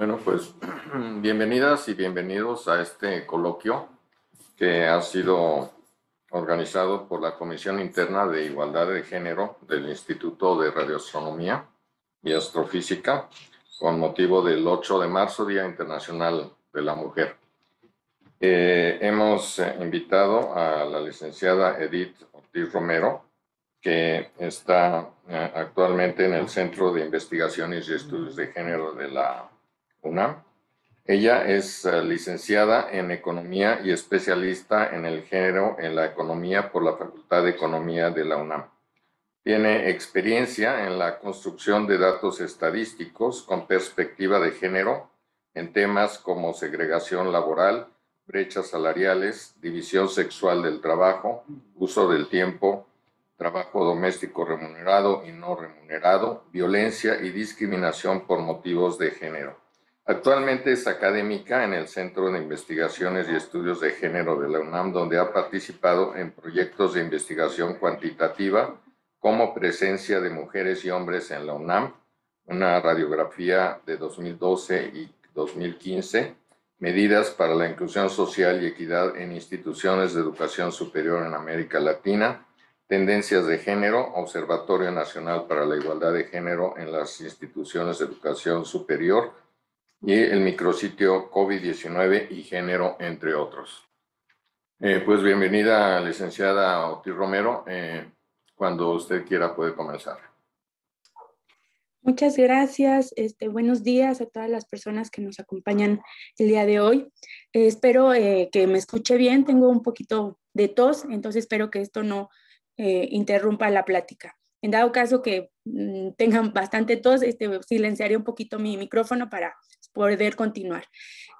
Bueno, pues bienvenidas y bienvenidos a este coloquio que ha sido organizado por la Comisión Interna de Igualdad de Género del Instituto de Radioastronomía y Astrofísica con motivo del 8 de marzo, Día Internacional de la Mujer. Eh, hemos eh, invitado a la licenciada Edith Ortiz Romero, que está eh, actualmente en el Centro de Investigaciones y Estudios de Género de la UNAM. Ella es eh, licenciada en Economía y especialista en el género en la economía por la Facultad de Economía de la UNAM. Tiene experiencia en la construcción de datos estadísticos con perspectiva de género en temas como segregación laboral, brechas salariales, división sexual del trabajo, uso del tiempo, trabajo doméstico remunerado y no remunerado, violencia y discriminación por motivos de género. Actualmente es académica en el Centro de Investigaciones y Estudios de Género de la UNAM, donde ha participado en proyectos de investigación cuantitativa como presencia de mujeres y hombres en la UNAM, una radiografía de 2012 y 2015, medidas para la inclusión social y equidad en instituciones de educación superior en América Latina, tendencias de género, Observatorio Nacional para la Igualdad de Género en las instituciones de educación superior, y el micrositio COVID-19 y género, entre otros. Eh, pues bienvenida, licenciada Oti Romero. Eh, cuando usted quiera puede comenzar. Muchas gracias. Este, buenos días a todas las personas que nos acompañan el día de hoy. Eh, espero que me escuche bien. Tengo un poquito de tos, entonces espero que esto no interrumpa la plática en dado caso que mm, tengan bastante tos, este, silenciaré un poquito mi micrófono para poder continuar.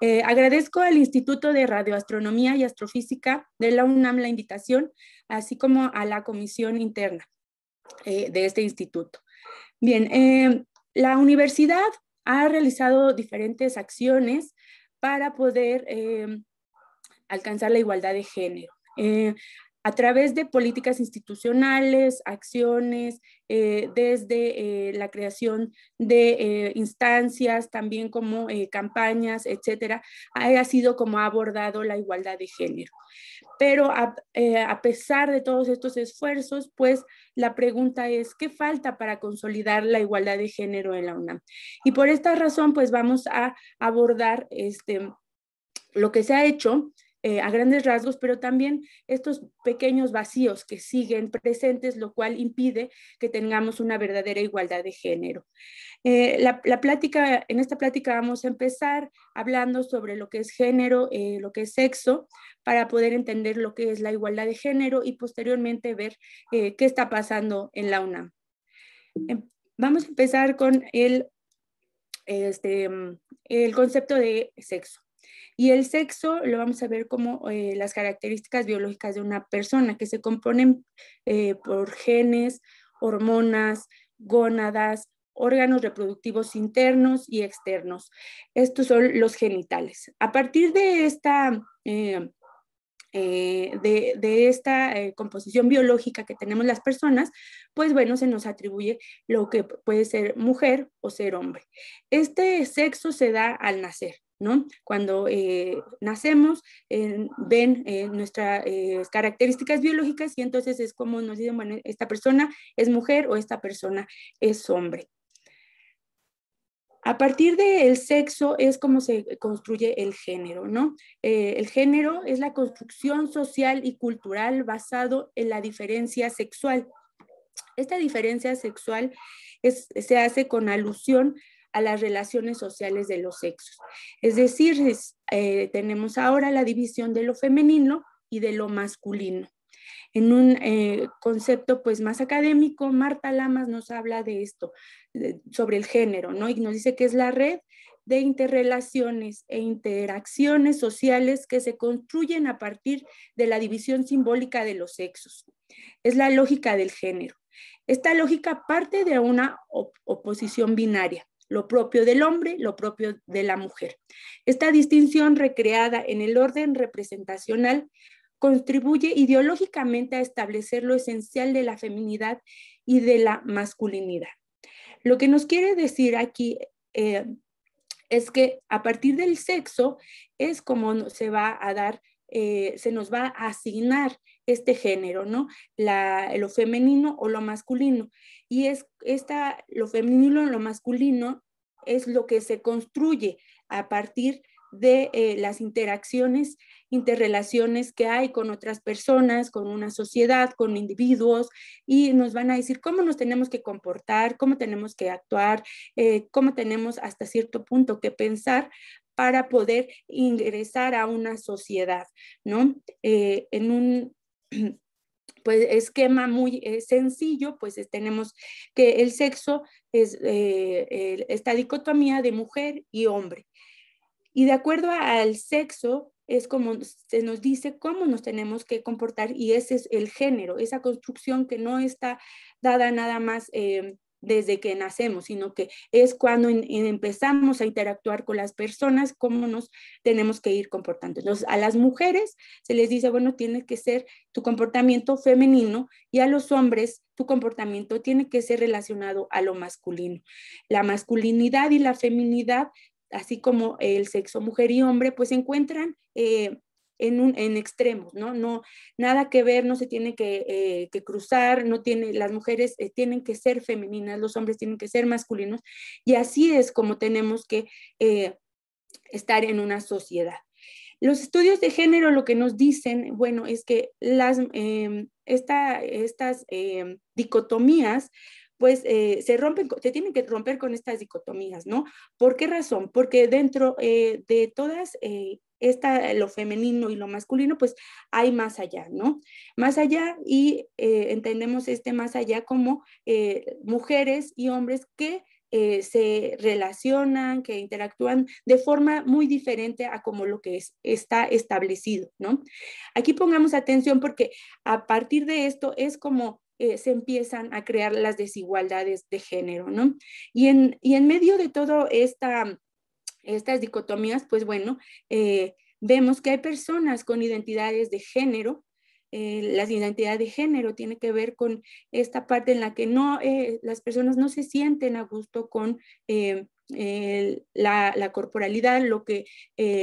Eh, agradezco al Instituto de Radioastronomía y Astrofísica de la UNAM la invitación, así como a la comisión interna eh, de este instituto. Bien, em, la universidad ha realizado diferentes acciones para poder em, alcanzar la igualdad de género. Eh, a través de políticas institucionales, acciones, eh, desde eh, la creación de eh, instancias, también como campañas, etcétera, ha sido como ha abordado la igualdad de género. Pero a, a pesar de todos estos esfuerzos, pues la pregunta es, ¿qué falta para consolidar la igualdad de género en la UNAM? Y por esta razón, pues vamos a abordar este, lo que se ha hecho eh, a grandes rasgos, pero también estos pequeños vacíos que siguen presentes, lo cual impide que tengamos una verdadera igualdad de género. Eh, la, plática, en esta plática vamos a empezar hablando sobre lo que es género, eh, lo que es sexo, para poder entender lo que es la igualdad de género y posteriormente ver qué está pasando en la UNAM. Em, vamos a empezar con el este, concepto de sexo. Y el sexo lo vamos a ver como eh, las características biológicas de una persona que se componen eh, por genes, hormonas, gónadas, órganos reproductivos internos y externos. Estos son los genitales. A partir de esta, eh, de, esta composición biológica que tenemos las personas, pues bueno, se nos atribuye lo que puede ser mujer o ser hombre. Este sexo se da al nacer. Cuando eh, nacemos, eh, ven eh, nuestras características biológicas y entonces es como nos dicen, bueno, esta persona es mujer o esta persona es hombre. A partir del sexo es como se construye el género, ¿no? el género es la construcción social y cultural basado en la diferencia sexual. Esta diferencia sexual se hace con alusión a las relaciones sociales de los sexos. Es decir, eh, tenemos ahora la división de lo femenino y de lo masculino. En un eh, concepto pues más académico, Marta Lamas nos habla de esto, sobre el género, ¿no? Y nos dice que es la red de interrelaciones e interacciones sociales que se construyen a partir de la división simbólica de los sexos. Es la lógica del género. Esta lógica parte de una oposición binaria lo propio del hombre, lo propio de la mujer. Esta distinción recreada en el orden representacional contribuye ideológicamente a establecer lo esencial de la feminidad y de la masculinidad. Lo que nos quiere decir aquí eh, es que a partir del sexo es como se va a dar, eh, se nos va a asignar este género, ¿no? lo femenino o lo masculino. Y es esta, lo femenino o lo masculino es lo que se construye a partir de eh, las interacciones, interrelaciones que hay con otras personas, con una sociedad, con individuos, y nos van a decir cómo nos tenemos que comportar, cómo tenemos que actuar, eh, cómo tenemos hasta cierto punto que pensar para poder ingresar a una sociedad, ¿no? Eh, en un pues esquema muy eh, sencillo, pues tenemos que el sexo es eh, esta dicotomía de mujer y hombre. Y de acuerdo al sexo, es como se nos dice cómo nos tenemos que comportar y ese es el género, esa construcción que no está dada nada más eh, desde que nacemos, sino que es cuando empezamos a interactuar con las personas, cómo nos tenemos que ir comportando. a las mujeres se les dice, bueno, tiene que ser tu comportamiento femenino y a los hombres tu comportamiento tiene que ser relacionado a lo masculino. La masculinidad y la feminidad así como el sexo mujer y hombre, pues se encuentran eh, en, extremos, ¿no? No, nada que ver, no se tiene que, eh, cruzar, no tiene, las mujeres eh, tienen que ser femeninas, los hombres tienen que ser masculinos, y así es como tenemos que eh, estar en una sociedad. Los estudios de género lo que nos dicen, bueno, es que las, em, estas em, dicotomías pues se rompen, se tienen que romper con estas dicotomías, ¿no? ¿Por qué razón? Porque dentro de todas esta, lo femenino y lo masculino, pues hay más allá, ¿no? Más allá y eh, entendemos este más allá como eh, mujeres y hombres que eh, se relacionan, que interactúan de forma muy diferente a como lo que es, está establecido, ¿no? Aquí pongamos atención porque a partir de esto es como se empiezan a crear las desigualdades de género, ¿no? Y en, y en medio de todo esta estas dicotomías, pues bueno, eh, vemos que hay personas con identidades de género. Eh, las identidades de género tiene que ver con esta parte en la que no, eh, las personas no se sienten a gusto con la, corporalidad, lo que,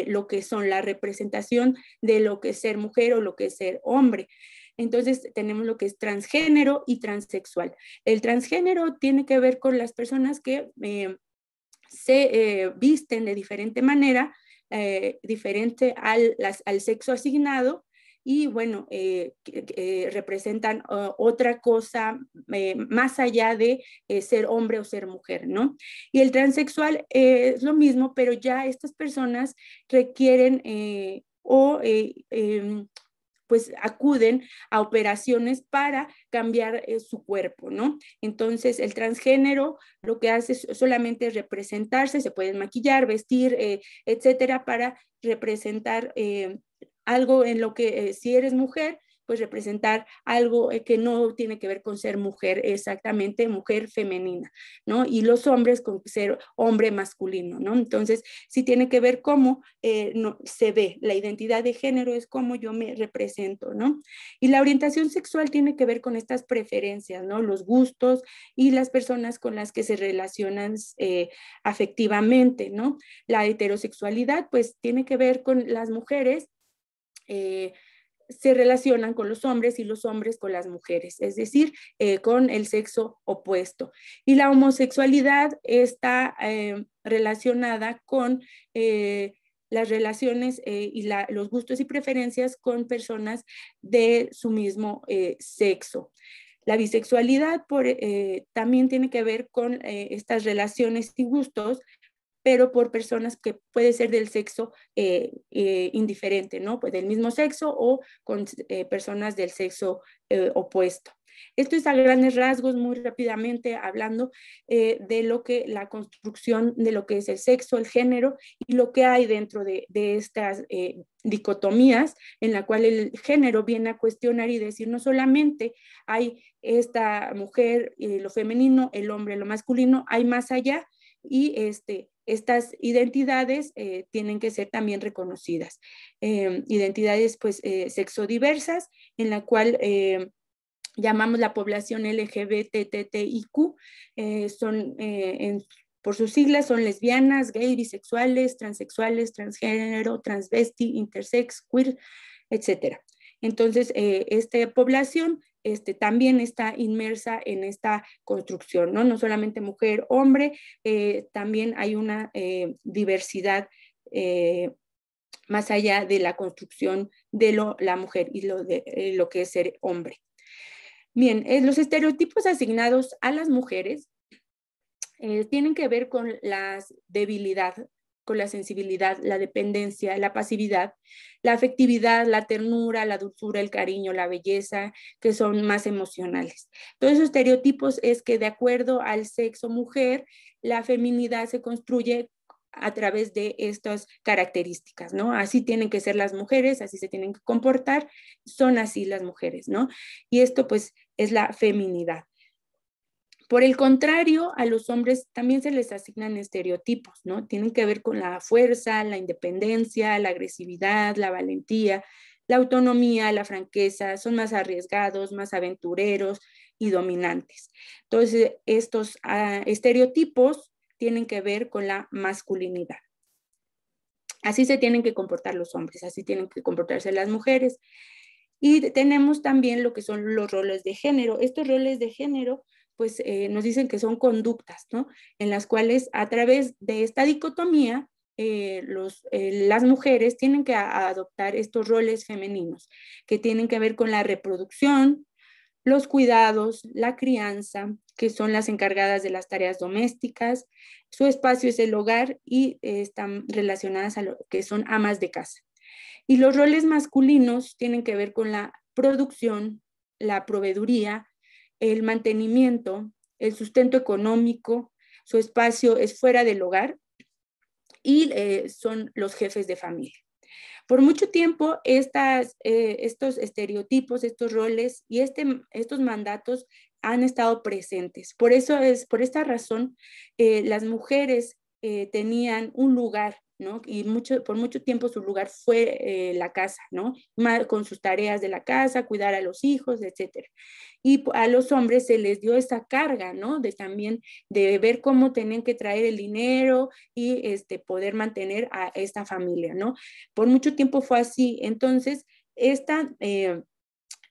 lo que son la representación de lo que es ser mujer o lo que es ser hombre. Entonces tenemos lo que es transgénero y transexual. El transgénero tiene que ver con las personas que se eh, visten de diferente manera, eh, diferente al, al, sexo asignado y bueno, eh, representan otra cosa más allá de ser hombre o ser mujer, ¿no? Y el transexual es lo mismo, pero ya estas personas requieren o em, pues acuden a operaciones para cambiar eh, su cuerpo, ¿no? Entonces, el transgénero lo que hace es solamente representarse, se pueden maquillar, vestir, eh, etcétera, para representar eh, algo en lo que si eres mujer, pues representar algo eh, que no tiene que ver con ser mujer exactamente, mujer femenina, ¿no? Y los hombres con ser hombre masculino, ¿no? Entonces, sí tiene que ver cómo eh, se ve, la identidad de género es cómo yo me represento, ¿no? Y la orientación sexual tiene que ver con estas preferencias, ¿no? Los gustos y las personas con las que se relacionan eh, afectivamente, ¿no? La heterosexualidad, pues, tiene que ver con las mujeres se relacionan con los hombres y los hombres con las mujeres, es decir, eh, con el sexo opuesto. Y la homosexualidad está eh, relacionada con eh, las relaciones y los gustos y preferencias con personas de su mismo sexo. La bisexualidad también tiene que ver con estas relaciones y gustos pero por personas que puede ser del sexo eh, eh, indiferente, ¿no? Pues del mismo sexo o con eh, personas del sexo opuesto. Esto es a grandes rasgos, muy rápidamente hablando de lo que la construcción de lo que es el sexo, el género y lo que hay dentro de, estas dicotomías en la cual el género viene a cuestionar y decir no solamente hay esta mujer, lo femenino, el hombre, lo masculino, hay más allá y este estas identidades eh, tienen que ser también reconocidas. Em, identidades pues eh, sexodiversas en la cual eh, llamamos la población LGBTTIQ, son por sus siglas son lesbianas, gay, bisexuales, transexuales, transgénero, transvesti, intersex, queer, etc. Entonces, esta población este, también está inmersa en esta construcción, ¿no? No solamente mujer, hombre, eh, también hay una eh, diversidad eh, más allá de la construcción de la mujer y lo, de, lo que es ser hombre. Bien, los estereotipos asignados a las mujeres tienen que ver con la debilidad, con la sensibilidad, la dependencia, la pasividad, la afectividad, la ternura, la dulzura, el cariño, la belleza, que son más emocionales. Todos esos estereotipos es que de acuerdo al sexo mujer, la feminidad se construye a través de estas características, ¿no? Así tienen que ser las mujeres, así se tienen que comportar, son así las mujeres, ¿no? Y esto pues es la feminidad. Por el contrario, a los hombres también se les asignan estereotipos, ¿no? Tienen que ver con la fuerza, la independencia, la agresividad, la valentía, la autonomía, la franqueza, son más arriesgados, más aventureros y dominantes. Entonces, estos ah, estereotipos tienen que ver con la masculinidad. Así se tienen que comportar los hombres, así tienen que comportarse las mujeres. Y tenemos también lo que son los roles de género. Estos roles de género pues eh, nos dicen que son conductas, ¿no? En las cuales a través de esta dicotomía, eh, eh, las mujeres tienen que adoptar estos roles femeninos, que tienen que ver con la reproducción, los cuidados, la crianza, que son las encargadas de las tareas domésticas, su espacio es el hogar y están relacionadas a lo que son amas de casa. Y los roles masculinos tienen que ver con la producción, la proveeduría, el mantenimiento, el sustento económico, su espacio es fuera del hogar y eh, son los jefes de familia. Por mucho tiempo, estas, eh, estos estereotipos, estos roles y este, estos mandatos han estado presentes. Por eso es, por esta razón, eh, las mujeres tenían un lugar ¿no? Y mucho, por mucho tiempo su lugar fue eh, la casa, ¿no? Con sus tareas de la casa, cuidar a los hijos, etc. Y a los hombres se les dio esa carga, ¿no? De también de ver cómo tenían que traer el dinero y este, poder mantener a esta familia, ¿no? Por mucho tiempo fue así. Entonces, esta... Eh,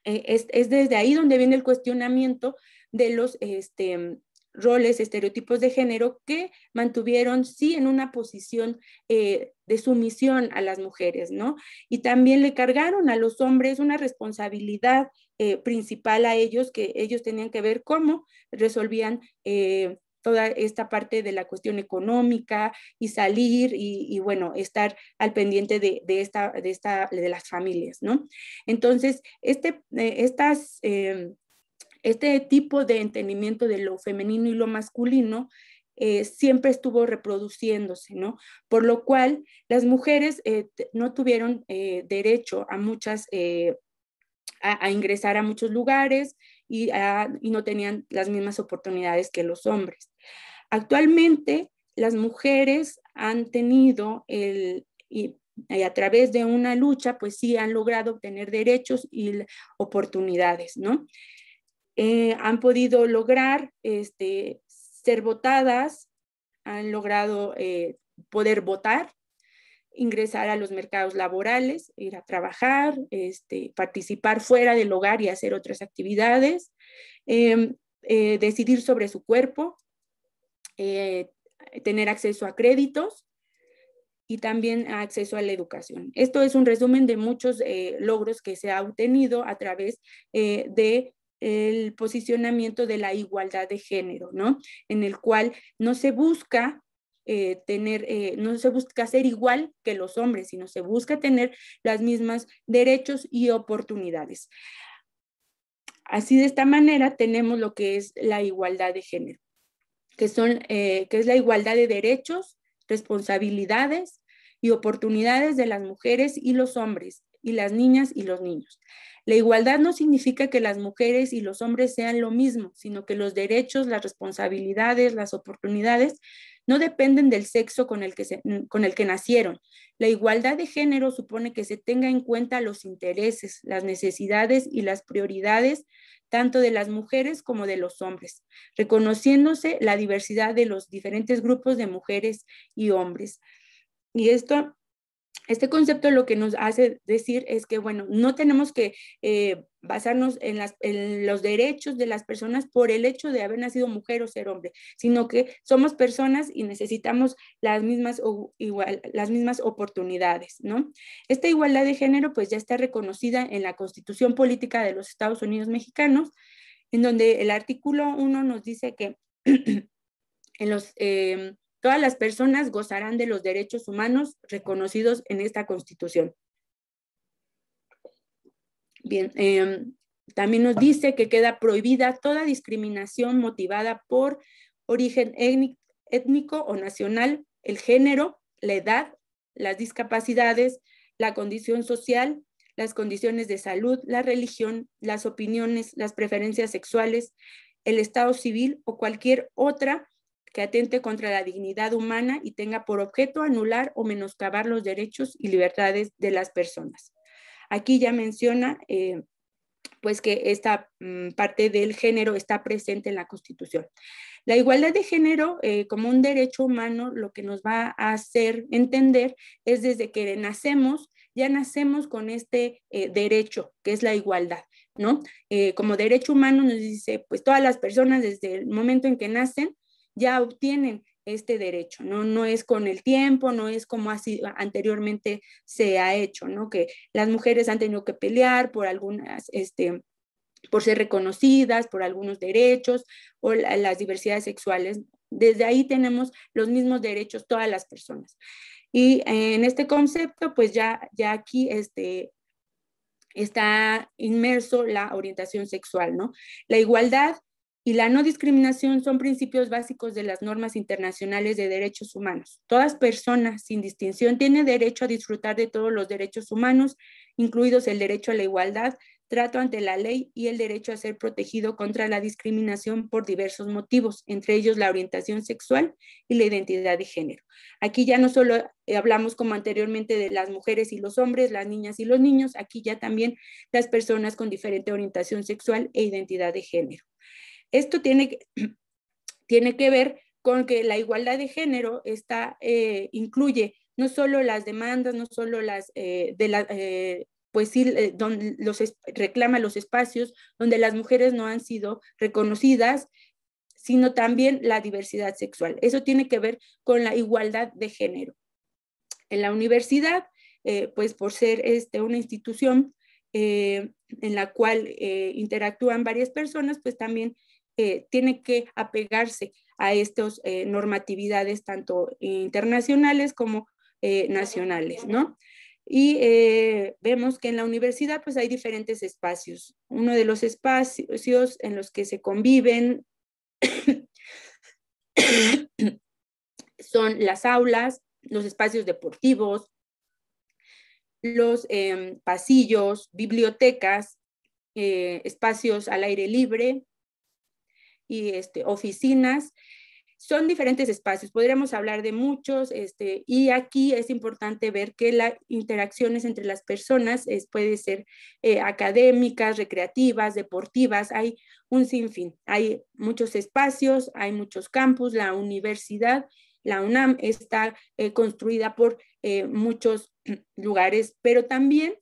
e, es, desde ahí donde viene el cuestionamiento de los, este, roles, estereotipos de género que mantuvieron, sí, en una posición eh, de sumisión a las mujeres, ¿no? Y también le cargaron a los hombres una responsabilidad eh, principal a ellos, que ellos tenían que ver cómo resolvían. Eh, toda esta parte de la cuestión económica y salir y, bueno, estar al pendiente de, esta, de, esta, de las familias, ¿no? Entonces, este, estas em, este tipo de entendimiento de lo femenino y lo masculino eh, siempre estuvo reproduciéndose, ¿no? Por lo cual las mujeres eh, no tuvieron eh, derecho a muchas, a, ingresar a muchos lugares y, no tenían las mismas oportunidades que los hombres. Actualmente las mujeres han tenido el... y a través de una lucha, pues sí han logrado obtener derechos y oportunidades, ¿no? Eh, han podido lograr este, ser votadas, han logrado eh, poder votar, ingresar a los mercados laborales, ir a trabajar, este, participar fuera del hogar y hacer otras actividades, em, eh, decidir sobre su cuerpo, tener acceso a créditos y también acceso a la educación. Esto es un resumen de muchos logros que se ha obtenido a través de el posicionamiento de la igualdad de género, ¿no? En el cual no se busca eh, tener, eh, no se busca ser igual que los hombres, sino se busca tener las mismas derechos y oportunidades. Así de esta manera tenemos lo que es la igualdad de género, que eh, es la igualdad de derechos, responsabilidades y oportunidades de las mujeres y los hombres, y las niñas y los niños. La igualdad no significa que las mujeres y los hombres sean lo mismo, sino que los derechos, las responsabilidades, las oportunidades no dependen del sexo con el que, con el que nacieron. La igualdad de género supone que se tenga en cuenta los intereses, las necesidades y las prioridades tanto de las mujeres como de los hombres, reconociéndose la diversidad de los diferentes grupos de mujeres y hombres. Y esto este concepto lo que nos hace decir es que, bueno, no tenemos que eh, basarnos en, los derechos de las personas por el hecho de haber nacido mujer o ser hombre, sino que somos personas y necesitamos las mismas, igual, las mismas oportunidades, ¿no? Esta igualdad de género pues ya está reconocida en la Constitución Política de los Estados Unidos Mexicanos, en donde el artículo 1 nos dice que en los... Em, Todas las personas gozarán de los derechos humanos reconocidos en esta Constitución. Bien, em, también nos dice que queda prohibida toda discriminación motivada por origen étnico o nacional, el género, la edad, las discapacidades, la condición social, las condiciones de salud, la religión, las opiniones, las preferencias sexuales, el estado civil o cualquier otra que atente contra la dignidad humana y tenga por objeto anular o menoscabar los derechos y libertades de las personas. Aquí ya menciona eh, pues que esta mm, parte del género está presente en la Constitución. La igualdad de género eh, como un derecho humano lo que nos va a hacer entender es desde que nacemos, ya nacemos con este eh, derecho que es la igualdad, ¿no? como derecho humano nos dice, pues todas las personas desde el momento en que nacen ya obtienen este derecho, ¿no? No es con el tiempo, no es como así anteriormente se ha hecho, ¿no? Que las mujeres han tenido que pelear por algunas, este, por ser reconocidas, por algunos derechos o las diversidades sexuales. Desde ahí tenemos los mismos derechos todas las personas. Y eh, en este concepto, pues ya, ya aquí este, está inmerso la orientación sexual, ¿no? La igualdad y la no discriminación son principios básicos de las normas internacionales de derechos humanos. Todas personas, sin distinción, tienen derecho a disfrutar de todos los derechos humanos, incluidos el derecho a la igualdad, trato ante la ley y el derecho a ser protegido contra la discriminación por diversos motivos, entre ellos la orientación sexual y la identidad de género. Aquí ya no solo hablamos como anteriormente de las mujeres y los hombres, las niñas y los niños, aquí ya también las personas con diferente orientación sexual e identidad de género. Esto tiene que, ver con que la igualdad de género está, eh, incluye no solo las demandas, no solo las eh, de la, eh, pues los reclama los espacios donde las mujeres no han sido reconocidas, sino también la diversidad sexual. Eso tiene que ver con la igualdad de género. En la universidad, pues por ser este, una institución en la cual interactúan varias personas, pues también eh, tiene que apegarse a estas eh, normatividades tanto internacionales como eh, nacionales, ¿no? Y vemos que en la universidad pues hay diferentes espacios. Uno de los espacios en los que se conviven son las aulas, los espacios deportivos, los em, pasillos, bibliotecas, espacios al aire libre, y este, oficinas. Son diferentes espacios, podríamos hablar de muchos, este, y aquí es importante ver que las interacciones entre las personas es, puede ser eh, académicas, recreativas, deportivas, hay un sinfín, hay muchos espacios, hay muchos campus, la universidad, la UNAM está eh, construida por eh, muchos lugares, pero también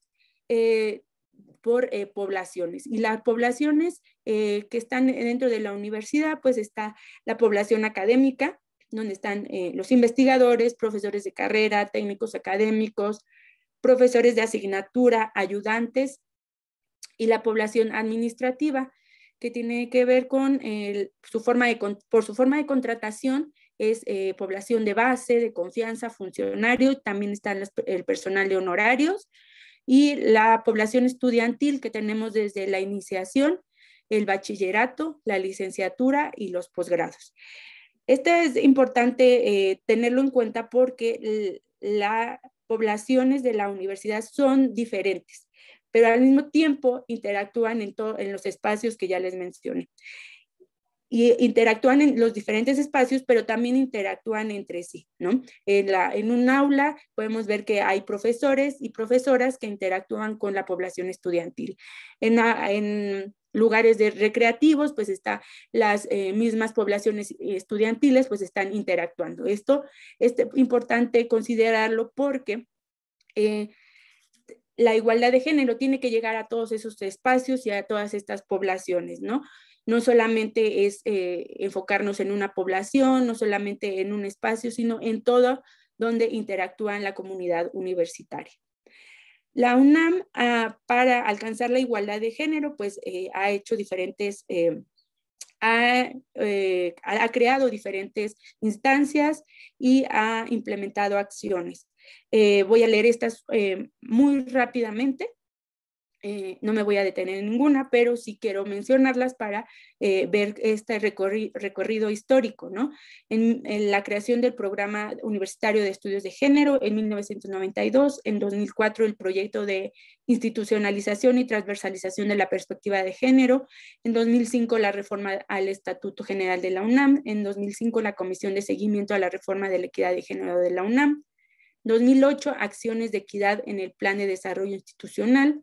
por poblaciones, y las poblaciones eh, que están dentro de la universidad, pues está la población académica, donde están eh, los investigadores, profesores de carrera, técnicos académicos, profesores de asignatura, ayudantes, y la población administrativa, que tiene que ver con su forma de, por su forma de contratación, es eh, población de base, de confianza, funcionario, también están el personal de honorarios y la población estudiantil que tenemos desde la iniciación el bachillerato, la licenciatura y los posgrados. Esto es importante eh, tenerlo en cuenta porque las poblaciones de la universidad son diferentes, pero al mismo tiempo interactúan en, en los espacios que ya les mencioné. Y interactúan en los diferentes espacios, pero también interactúan entre sí, En, en un aula podemos ver que hay profesores y profesoras que interactúan con la población estudiantil. En, en lugares de recreativos, pues están las eh, mismas poblaciones estudiantiles, pues están interactuando. Esto es este, importante considerarlo porque eh, la igualdad de género tiene que llegar a todos esos espacios y a todas estas poblaciones, ¿no? No solamente es eh, enfocarnos en una población, no solamente en un espacio, sino en todo donde interactúa la comunidad universitaria. La UNAM, ah, para alcanzar la igualdad de género, pues eh, ha hecho diferentes, eh, eh, ha, creado diferentes instancias y ha implementado acciones. voy a leer estas muy rápidamente. Eh, no me voy a detener en ninguna, pero sí quiero mencionarlas para eh, ver este recorrido histórico, ¿no? En, la creación del Programa Universitario de Estudios de Género en 1992, en 2004 el proyecto de institucionalización y transversalización de la perspectiva de género, en 2005 la reforma al Estatuto General de la UNAM, en 2005 la Comisión de Seguimiento a la Reforma de la Equidad de Género de la UNAM, 2008 acciones de equidad en el Plan de Desarrollo Institucional,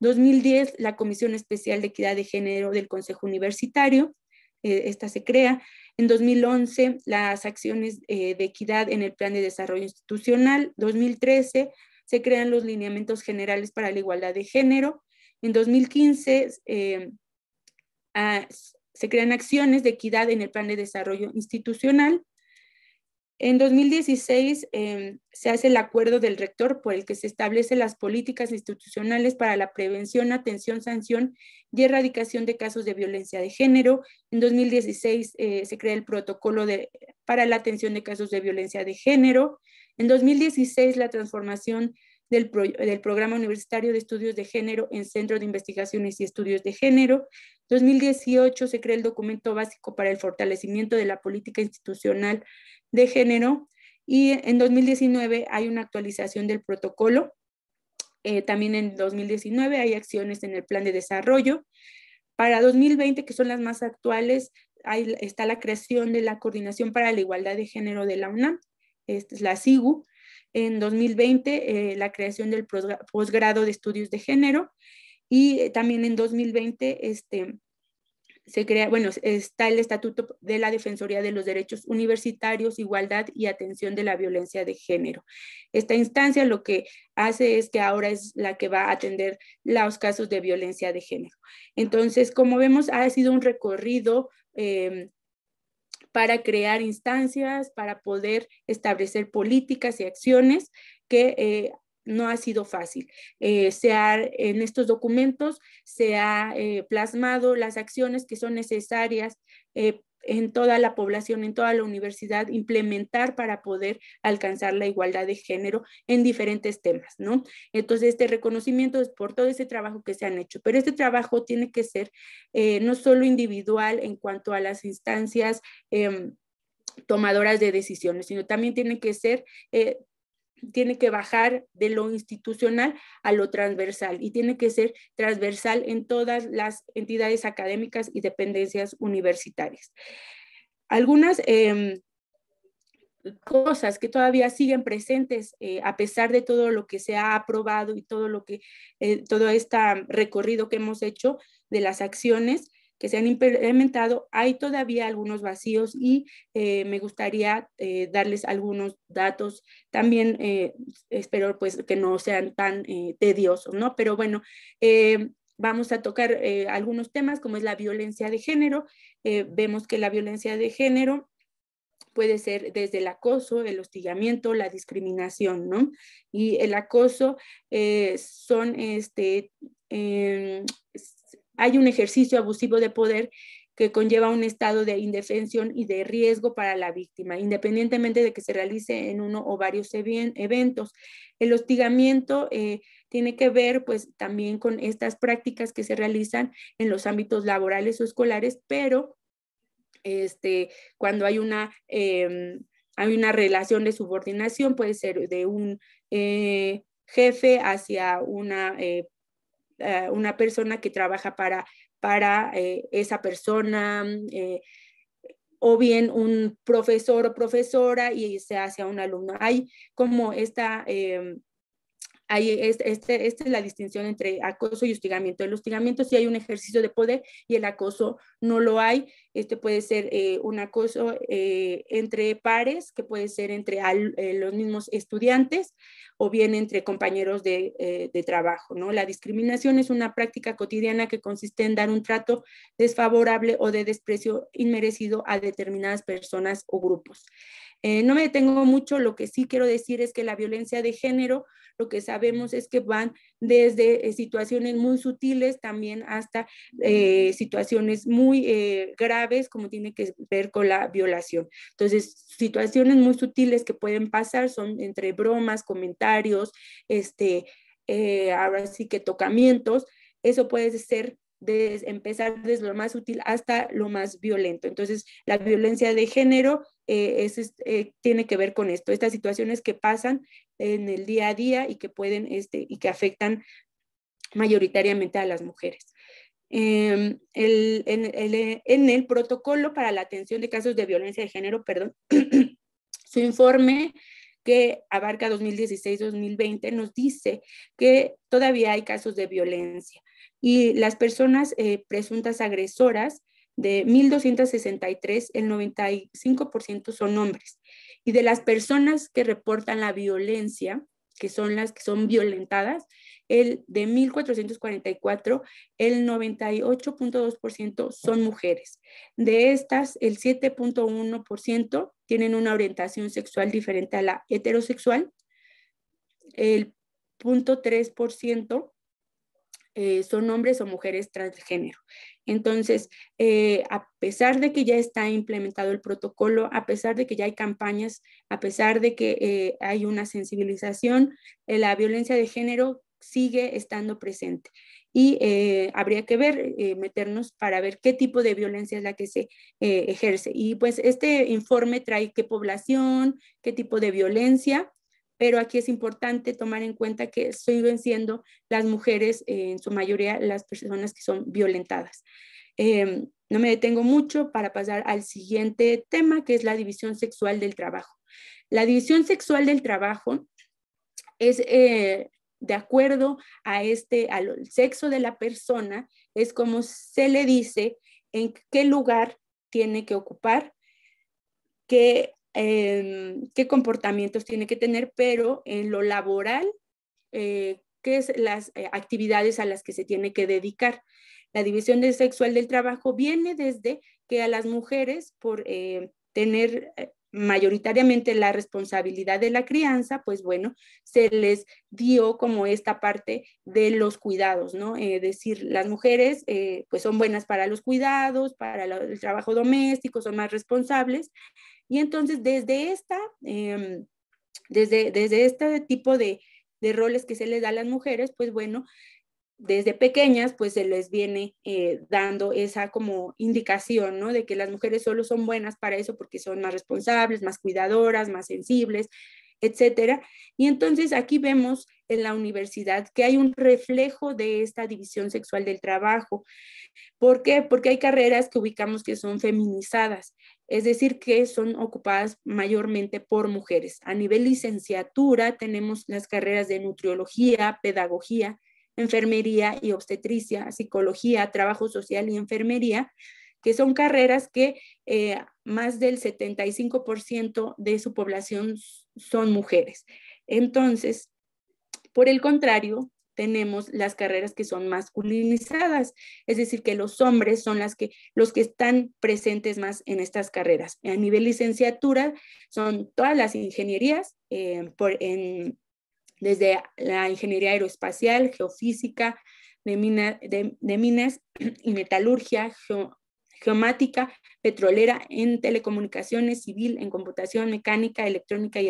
2010, la Comisión Especial de Equidad de Género del Consejo Universitario, eh, esta se crea. En 2011, las acciones eh, de equidad en el Plan de Desarrollo Institucional. 2013, se crean los lineamientos generales para la igualdad de género. En 2015, eh, ah, se crean acciones de equidad en el Plan de Desarrollo Institucional. En 2016 em, se hace el acuerdo del rector por el que se establecen las políticas institucionales para la prevención, atención, sanción y erradicación de casos de violencia de género. En 2016 eh, se crea el protocolo para la atención de casos de violencia de género. En 2016 la transformación del, Programa Universitario de Estudios de Género en Centro de Investigaciones y Estudios de Género. 2018 se crea el documento básico para el fortalecimiento de la política institucional de género. Y en 2019 hay una actualización del protocolo. Eh, también en 2019 hay acciones en el plan de desarrollo. Para 2020, que son las más actuales, está la creación de la Coordinación para la Igualdad de Género de la UNAM, es este, la SIGU. En 2020, eh, la creación del posgrado de estudios de género. Y eh, también en 2020, este, se crea, bueno, está el Estatuto de la Defensoría de los Derechos Universitarios, Igualdad y Atención de la Violencia de Género. Esta instancia lo que hace es que ahora es la que va a atender los casos de violencia de género. Entonces, como vemos, ha sido un recorrido em, para crear instancias, para poder establecer políticas y acciones que eh, no ha sido fácil. Eh, en estos documentos se ha eh, plasmado las acciones que son necesarias eh, en toda la población, en toda la universidad, implementar para poder alcanzar la igualdad de género en diferentes temas, ¿no? Entonces, este reconocimiento es por todo ese trabajo que se han hecho, pero este trabajo tiene que ser no solo individual en cuanto a las instancias em, tomadoras de decisiones, sino también tiene que ser tiene que bajar de lo institucional a lo transversal y tiene que ser transversal en todas las entidades académicas y dependencias universitarias. Algunas em, cosas que todavía siguen presentes eh, a pesar de todo lo que se ha aprobado y todo lo que eh, todo este recorrido que hemos hecho de las acciones que se han implementado, hay todavía algunos vacíos y eh, me gustaría eh, darles algunos datos. También eh, espero pues que no sean tan tediosos, ¿no? Pero bueno, vamos a tocar algunos temas como es la violencia de género. vemos que la violencia de género puede ser desde el acoso, el hostigamiento, la discriminación, ¿no? Y el acoso son este, em, hay un ejercicio abusivo de poder que conlleva un estado de indefensión y de riesgo para la víctima, independientemente de que se realice en uno o varios eventos. El hostigamiento eh, tiene que ver pues también con estas prácticas que se realizan en los ámbitos laborales o escolares, pero este, cuando hay una, em, hay una relación de subordinación, puede ser de un eh, jefe hacia una eh, eh, una persona que trabaja para, para eh, esa persona, eh, o bien un profesor o profesora y se hace a un alumno. Hay como esta em, Ahí este, este, esta es la distinción entre acoso y hostigamiento. El hostigamiento sí hay un ejercicio de poder y el acoso no lo hay. Este puede ser eh, un acoso eh, entre pares, que puede ser entre eh, los mismos estudiantes o bien entre compañeros de, de trabajo. ¿no? La discriminación es una práctica cotidiana que consiste en dar un trato desfavorable o de desprecio inmerecido a determinadas personas o grupos. Eh, no me detengo mucho, lo que sí quiero decir es que la violencia de género, lo que sabemos es que van desde eh, situaciones muy sutiles también hasta eh, situaciones muy graves, como tiene que ver con la violación. Entonces, situaciones muy sutiles que pueden pasar son entre bromas, comentarios, este, ahora sí que tocamientos, eso puede ser desde empezar desde lo más útil hasta lo más violento. Entonces, la violencia de género eh, eh, tiene que ver con esto, estas situaciones que pasan en el día a día y que pueden este, y que afectan mayoritariamente a las mujeres. Em, en, el, eh, en, el, protocolo para la atención de casos de violencia de género, perdón, su informe que abarca 2016-2020 nos dice que todavía hay casos de violencia y las personas presuntas agresoras de 1.263, el 95% son hombres. Y de las personas que reportan la violencia, que son las que son violentadas, el de 1.444, el 98.2% son mujeres. De estas, el 7.1% tienen una orientación sexual diferente a la heterosexual. El 0.3% eh, son hombres o mujeres transgénero. Entonces, eh, a pesar de que ya está implementado el protocolo, a pesar de que ya hay campañas, a pesar de que eh, hay una sensibilización, la violencia de género sigue estando presente. Y habría que ver, meternos para ver qué tipo de violencia es la que se ejerce. Y pues este informe trae qué población, qué tipo de violencia pero aquí es importante tomar en cuenta que estoy siendo las mujeres, eh, en su mayoría, las personas que son violentadas. Em, no me detengo mucho para pasar al siguiente tema, que es la división sexual del trabajo. La división sexual del trabajo es eh, de acuerdo a este, al sexo de la persona, es como se le dice en qué lugar tiene que ocupar, qué qué comportamientos tiene que tener, pero en lo laboral, eh, qué es las eh, actividades a las que se tiene que dedicar. La división sexual del trabajo viene desde que a las mujeres, por eh, tener mayoritariamente la responsabilidad de la crianza, pues bueno, se les dio como esta parte de los cuidados, ¿no? Es eh, decir, las mujeres eh, pues son buenas para los cuidados, para el trabajo doméstico, son más responsables. Y entonces desde esta, em, desde, desde este tipo de roles que se les da a las mujeres, pues bueno, desde pequeñas pues se les viene eh, dando esa como indicación, ¿no? De que las mujeres solo son buenas para eso porque son más responsables, más cuidadoras, más sensibles, etcétera. Y entonces aquí vemos en la universidad que hay un reflejo de esta división sexual del trabajo. ¿Por qué? Porque hay carreras que ubicamos que son feminizadas, es decir, que son ocupadas mayormente por mujeres. A nivel licenciatura tenemos las carreras de nutriología, pedagogía, enfermería y obstetricia, psicología, trabajo social y enfermería, que son carreras que eh, más del 75% de su población son mujeres. Entonces, por el contrario, tenemos las carreras que son masculinizadas, es decir, que los hombres son las que, los que están presentes más en estas carreras. A nivel licenciatura son todas las ingenierías eh, por, en, desde la ingeniería aeroespacial, geofísica, de, minas y metalurgia, geomática, petrolera, en telecomunicaciones, civil, en computación mecánica, electrónica y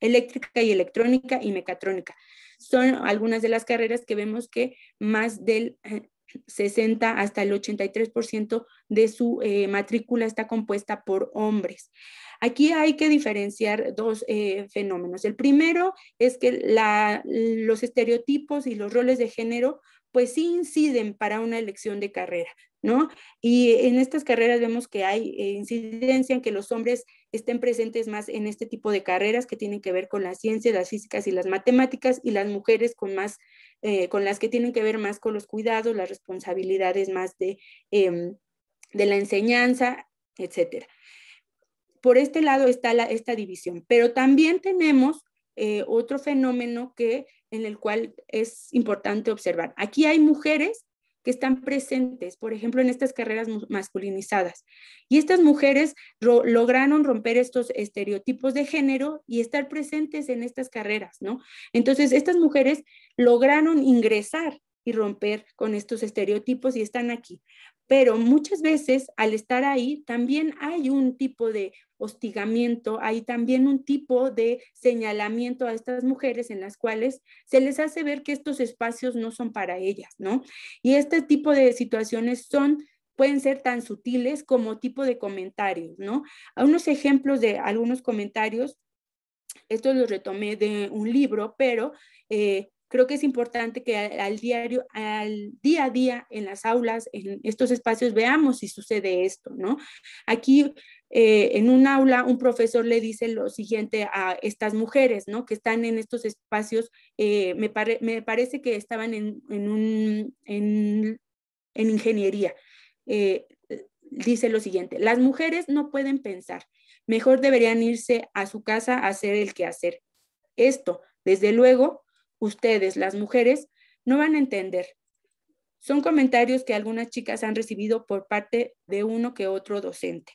eléctrica y electrónica y mecatrónica. Son algunas de las carreras que vemos que más del 60 eh, hasta el 83% de su eh, matrícula está compuesta por hombres. Aquí hay que diferenciar dos eh, fenómenos. El primero es que los estereotipos y los roles de género pues sí inciden para una elección de carrera, ¿no? Y en estas carreras vemos que hay eh, incidencia en que los hombres estén presentes más en este tipo de carreras que tienen que ver con las ciencia, las físicas y las matemáticas, y las mujeres con más, eh, con las que tienen que ver más con los cuidados, las responsabilidades más de, em, de la enseñanza, etcétera. Por este lado está esta división, pero también tenemos eh, otro fenómeno que, en el cual es importante observar. Aquí hay mujeres que están presentes, por ejemplo, en estas carreras masculinizadas. Y estas mujeres lograron romper estos estereotipos de género y estar presentes en estas carreras, ¿no? Entonces, estas mujeres lograron ingresar y romper con estos estereotipos y están aquí pero muchas veces al estar ahí también hay un tipo de hostigamiento, hay también un tipo de señalamiento a estas mujeres en las cuales se les hace ver que estos espacios no son para ellas, ¿no? Y este tipo de situaciones son pueden ser tan sutiles como tipo de comentarios, ¿no? unos ejemplos de algunos comentarios, estos los retomé de un libro, pero eh, creo que es importante que al, diario, al día a día en las aulas, en estos espacios, veamos si sucede esto, ¿no? Aquí eh, en un aula un profesor le dice lo siguiente a estas mujeres, ¿no? Que están en estos espacios, eh, me, parece que estaban en, un, en, ingeniería. Eh, dice lo siguiente, las mujeres no pueden pensar, mejor deberían irse a su casa a hacer el quehacer. Esto, desde luego, ustedes, las mujeres, no van a entender. Son comentarios que algunas chicas han recibido por parte de uno que otro docente.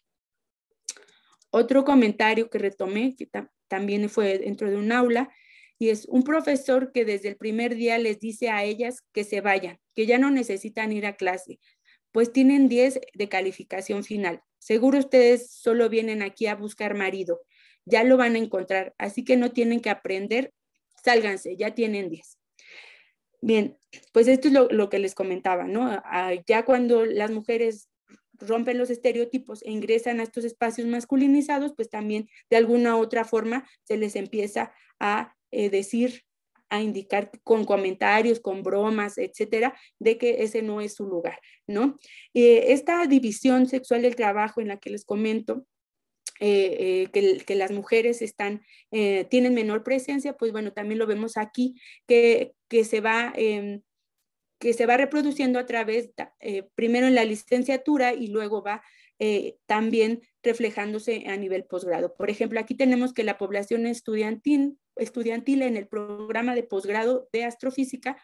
Otro comentario que retomé, que también fue dentro de un aula, y es un profesor que desde el primer día les dice a ellas que se vayan, que ya no necesitan ir a clase, pues tienen 10 de calificación final. Seguro ustedes solo vienen aquí a buscar marido, ya lo van a encontrar, así que no tienen que aprender sálganse, ya tienen 10. Bien, pues esto es lo, que les comentaba, ¿no? ya cuando las mujeres rompen los estereotipos e ingresan a estos espacios masculinizados, pues también de alguna u otra forma se les empieza a eh, decir, a indicar con comentarios, con bromas, etcétera, de que ese no es su lugar, ¿no? Eh, esta división sexual del trabajo en la que les comento eh, eh, que, las mujeres están, eh, tienen menor presencia, pues bueno, también lo vemos aquí, que, se va... Em, que se va reproduciendo a través, primero en la licenciatura y luego va también reflejándose a nivel posgrado. Por ejemplo, aquí tenemos que la población estudiantil, en el programa de posgrado de astrofísica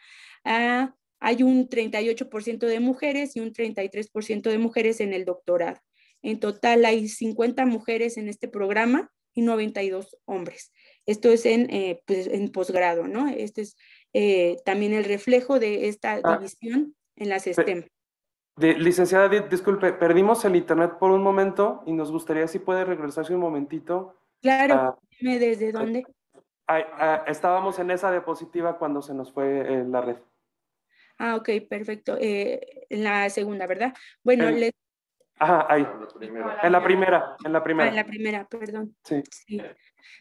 ah, hay un 38% de mujeres y un 33% de mujeres en el doctorado. En total hay 50 mujeres en este programa y 92 hombres. Esto es eh, pues, en, posgrado, ¿no? Este es eh, también el reflejo de esta ah. división en la STEM. De, licenciada, disculpe, perdimos el internet por un momento y nos gustaría si puede regresarse un momentito. Claro, ah, dime desde dónde. estábamos en esa diapositiva cuando se nos fue eh, la red. Ah, ok, perfecto. la segunda, ¿verdad? Bueno, les Ajá, ahí. En la primera, en la primera. Ah, en la primera, perdón.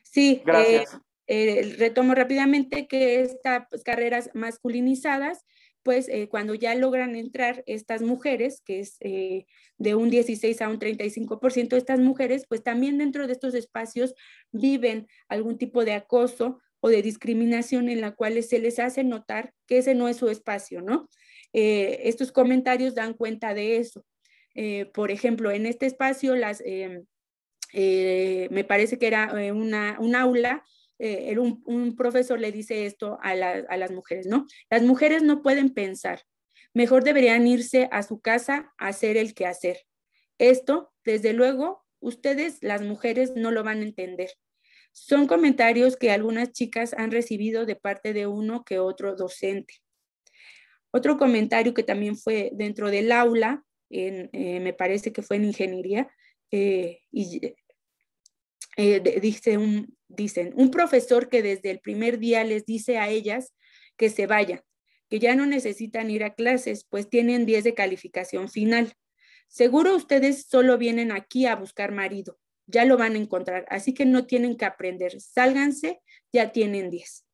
Sí. Eh, eh, retomo rápidamente que estas pues, carreras masculinizadas, pues eh, cuando ya logran entrar estas mujeres, que es de un 16 a un 35%, de estas mujeres, pues también dentro de estos espacios viven algún tipo de acoso o de discriminación en la cual se les hace notar que ese no es su espacio, ¿no? estos comentarios dan cuenta de eso. Eh, por ejemplo, en este espacio em, eh, me parece que era eh, una, un aula, un, profesor le dice esto a, las mujeres, ¿no? Las mujeres no pueden pensar, mejor deberían irse a su casa a hacer el que hacer. Esto, desde luego, ustedes las mujeres no lo van a entender. Son comentarios que algunas chicas han recibido de parte de uno que otro docente. Otro comentario que también fue dentro del aula eh, me parece que fue en ingeniería, eh, y eh, dice un, dicen, un profesor que desde el primer día les dice a ellas que se vayan, que ya no necesitan ir a clases, pues tienen 10 de calificación final. Seguro ustedes solo vienen aquí a buscar marido, ya lo van a encontrar, así que no tienen que aprender, sálganse, ya tienen 10.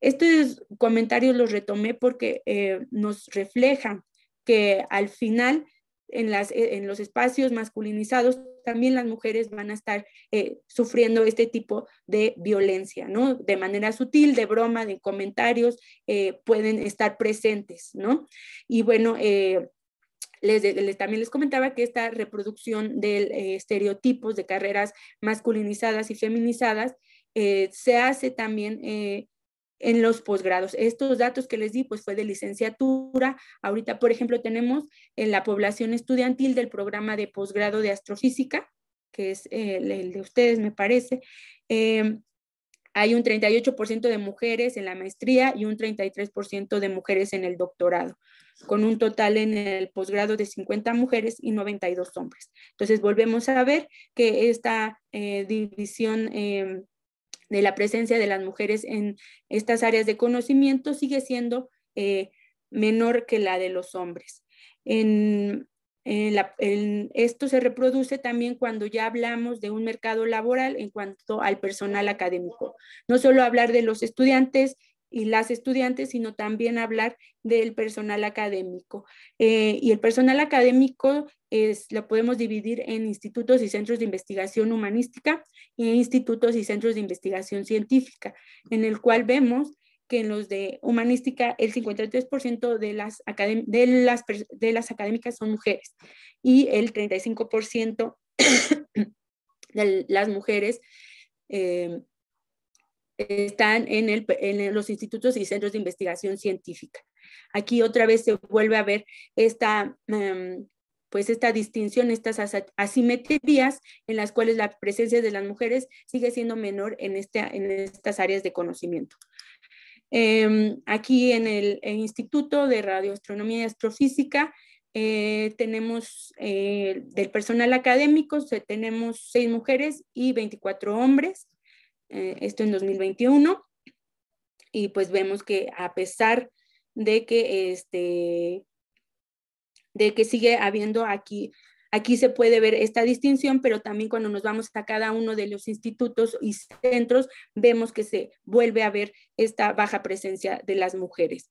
Estos comentarios los retomé porque nos reflejan que al final en, las, eh, en los espacios masculinizados, también las mujeres van a estar eh, sufriendo este tipo de violencia, ¿no? De manera sutil, de broma, de comentarios, eh, pueden estar presentes, ¿no? Y bueno, les, también les comentaba que esta reproducción de estereotipos de carreras masculinizadas y feminizadas se hace también en los posgrados. Estos datos que les di, pues fue de licenciatura. Ahorita, por ejemplo, tenemos en la población estudiantil del programa de posgrado de astrofísica, que es eh, el, de ustedes, me parece. Em, hay un 38% de mujeres en la maestría y un 33% de mujeres en el doctorado, con un total en el posgrado de 50 mujeres y 92 hombres. Entonces, volvemos a ver que esta eh, división em, de la presencia de las mujeres en estas áreas de conocimiento sigue siendo eh, menor que la de los hombres. esto se reproduce también cuando ya hablamos de un mercado laboral en cuanto al personal académico. No solo hablar de los estudiantes y las estudiantes, sino también hablar del personal académico. Eh, y el personal académico es, lo podemos dividir en institutos y centros de investigación humanística e institutos y centros de investigación científica, en el cual vemos que en los de humanística el 53% de las, de, las, de las académicas son mujeres y el 35% de las mujeres eh, están en, los institutos y centros de investigación científica. Aquí otra vez se vuelve a ver esta, em, pues esta distinción, estas asimetrías en las cuales la presencia de las mujeres sigue siendo menor en, este, estas áreas de conocimiento. Em, aquí en el, Instituto de Radioastronomía y Astrofísica eh, tenemos eh, del personal académico, tenemos seis mujeres y 24 hombres. Eh, esto en 2021, y pues vemos que a pesar de que, este, de que sigue habiendo aquí Aquí se puede ver esta distinción, pero también cuando nos vamos a cada uno de los institutos y centros, vemos que se vuelve a ver esta baja presencia de las mujeres.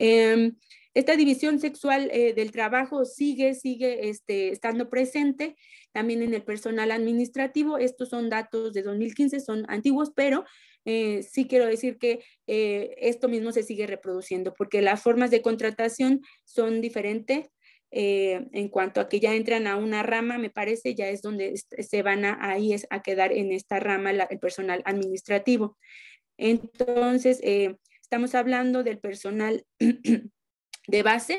Em, esta división sexual eh, del trabajo sigue, sigue este, estando presente también en el personal administrativo. Estos son datos de 2015, son antiguos, pero eh, sí quiero decir que eh, esto mismo se sigue reproduciendo porque las formas de contratación son diferentes. en cuanto a que ya entran a una rama, me parece, ya es donde se van a, ahí es a quedar en esta rama el personal administrativo. Entonces, estamos hablando del personal de base,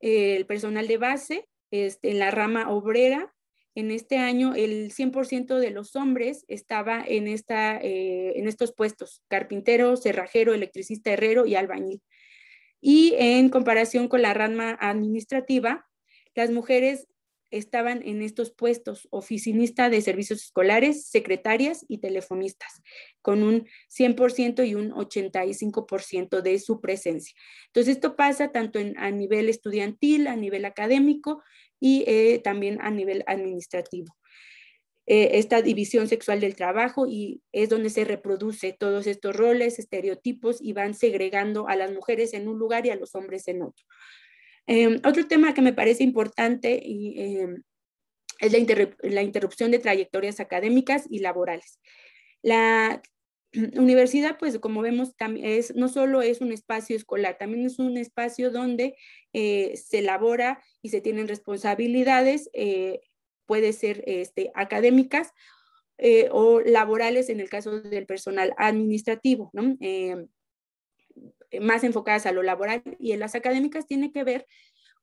el personal de base, este, en la rama obrera. En este año el 100% de los hombres estaba en, esta, eh, en estos puestos, carpintero, cerrajero, electricista, herrero y albañil. Y en comparación con la rama administrativa, las mujeres estaban en estos puestos, oficinista de servicios escolares, secretarias y telefonistas, con un 100% y un 85% de su presencia. Entonces, esto pasa tanto a nivel estudiantil, a nivel académico y eh, también a nivel administrativo. Eh, esta división sexual del trabajo y es donde se reproduce todos estos roles, estereotipos y van segregando a las mujeres en un lugar y a los hombres en otro. Em, otro tema que me parece importante em, es la, interrupción de trayectorias académicas y laborales. La universidad, pues como vemos, no solo es un espacio escolar, también es un espacio donde eh, se elabora y se tienen responsabilidades, eh, puede ser este, académicas eh, o laborales en el caso del personal administrativo. ¿no? Em, eh, más enfocadas a lo laboral y en las académicas tiene que ver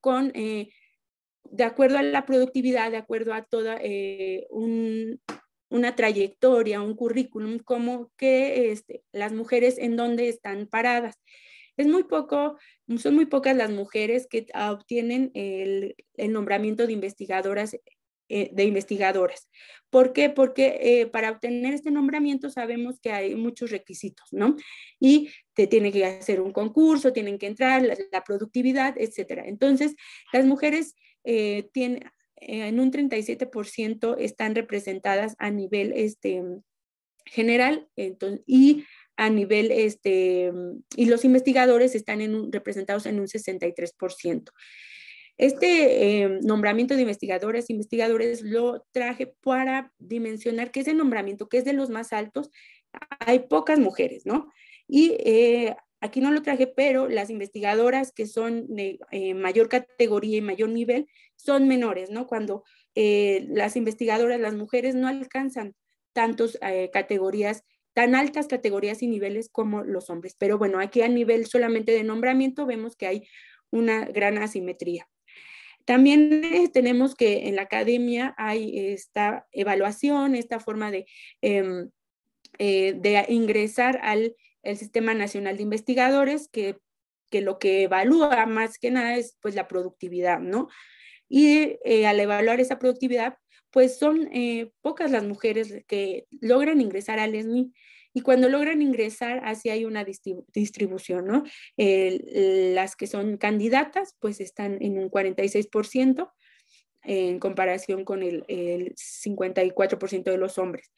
con, eh, de acuerdo a la productividad, de acuerdo a toda eh, una trayectoria, un currículum, como que este, las mujeres en dónde están paradas. Es muy poco, son muy pocas las mujeres que obtienen el nombramiento de investigadoras eh, de investigadores. ¿Por qué? Porque eh, para obtener este nombramiento sabemos que hay muchos requisitos, ¿no? Y te tiene que hacer un concurso, tienen que entrar, la, productividad, etcétera. Entonces, las mujeres eh, tienen, en un 37% están representadas a nivel este, general entonces, y a nivel, este, y los investigadores están en representados en un 63%. Este em, nombramiento de investigadores, e investigadores lo traje para dimensionar que ese nombramiento, que es de los más altos, hay pocas mujeres, ¿no? Y eh, aquí no lo traje, pero las investigadoras que son de eh, mayor categoría y mayor nivel son menores, ¿no? Cuando eh, las investigadoras, las mujeres, no alcanzan tantas categorías tan altas categorías y niveles como los hombres. Pero bueno, aquí a nivel solamente de nombramiento vemos que hay una gran asimetría. También eh, tenemos que en la academia hay esta evaluación, esta forma de, em, eh, ingresar al Sistema Nacional de Investigadores, que, lo que evalúa más que nada es pues la productividad, ¿no? Y eh, al evaluar esa productividad, pues son pocas las mujeres que logran ingresar al ESNI y cuando logran ingresar, así hay una distribución, ¿no? las que son candidatas, pues están en un 46% en comparación con el, 54% de los hombres.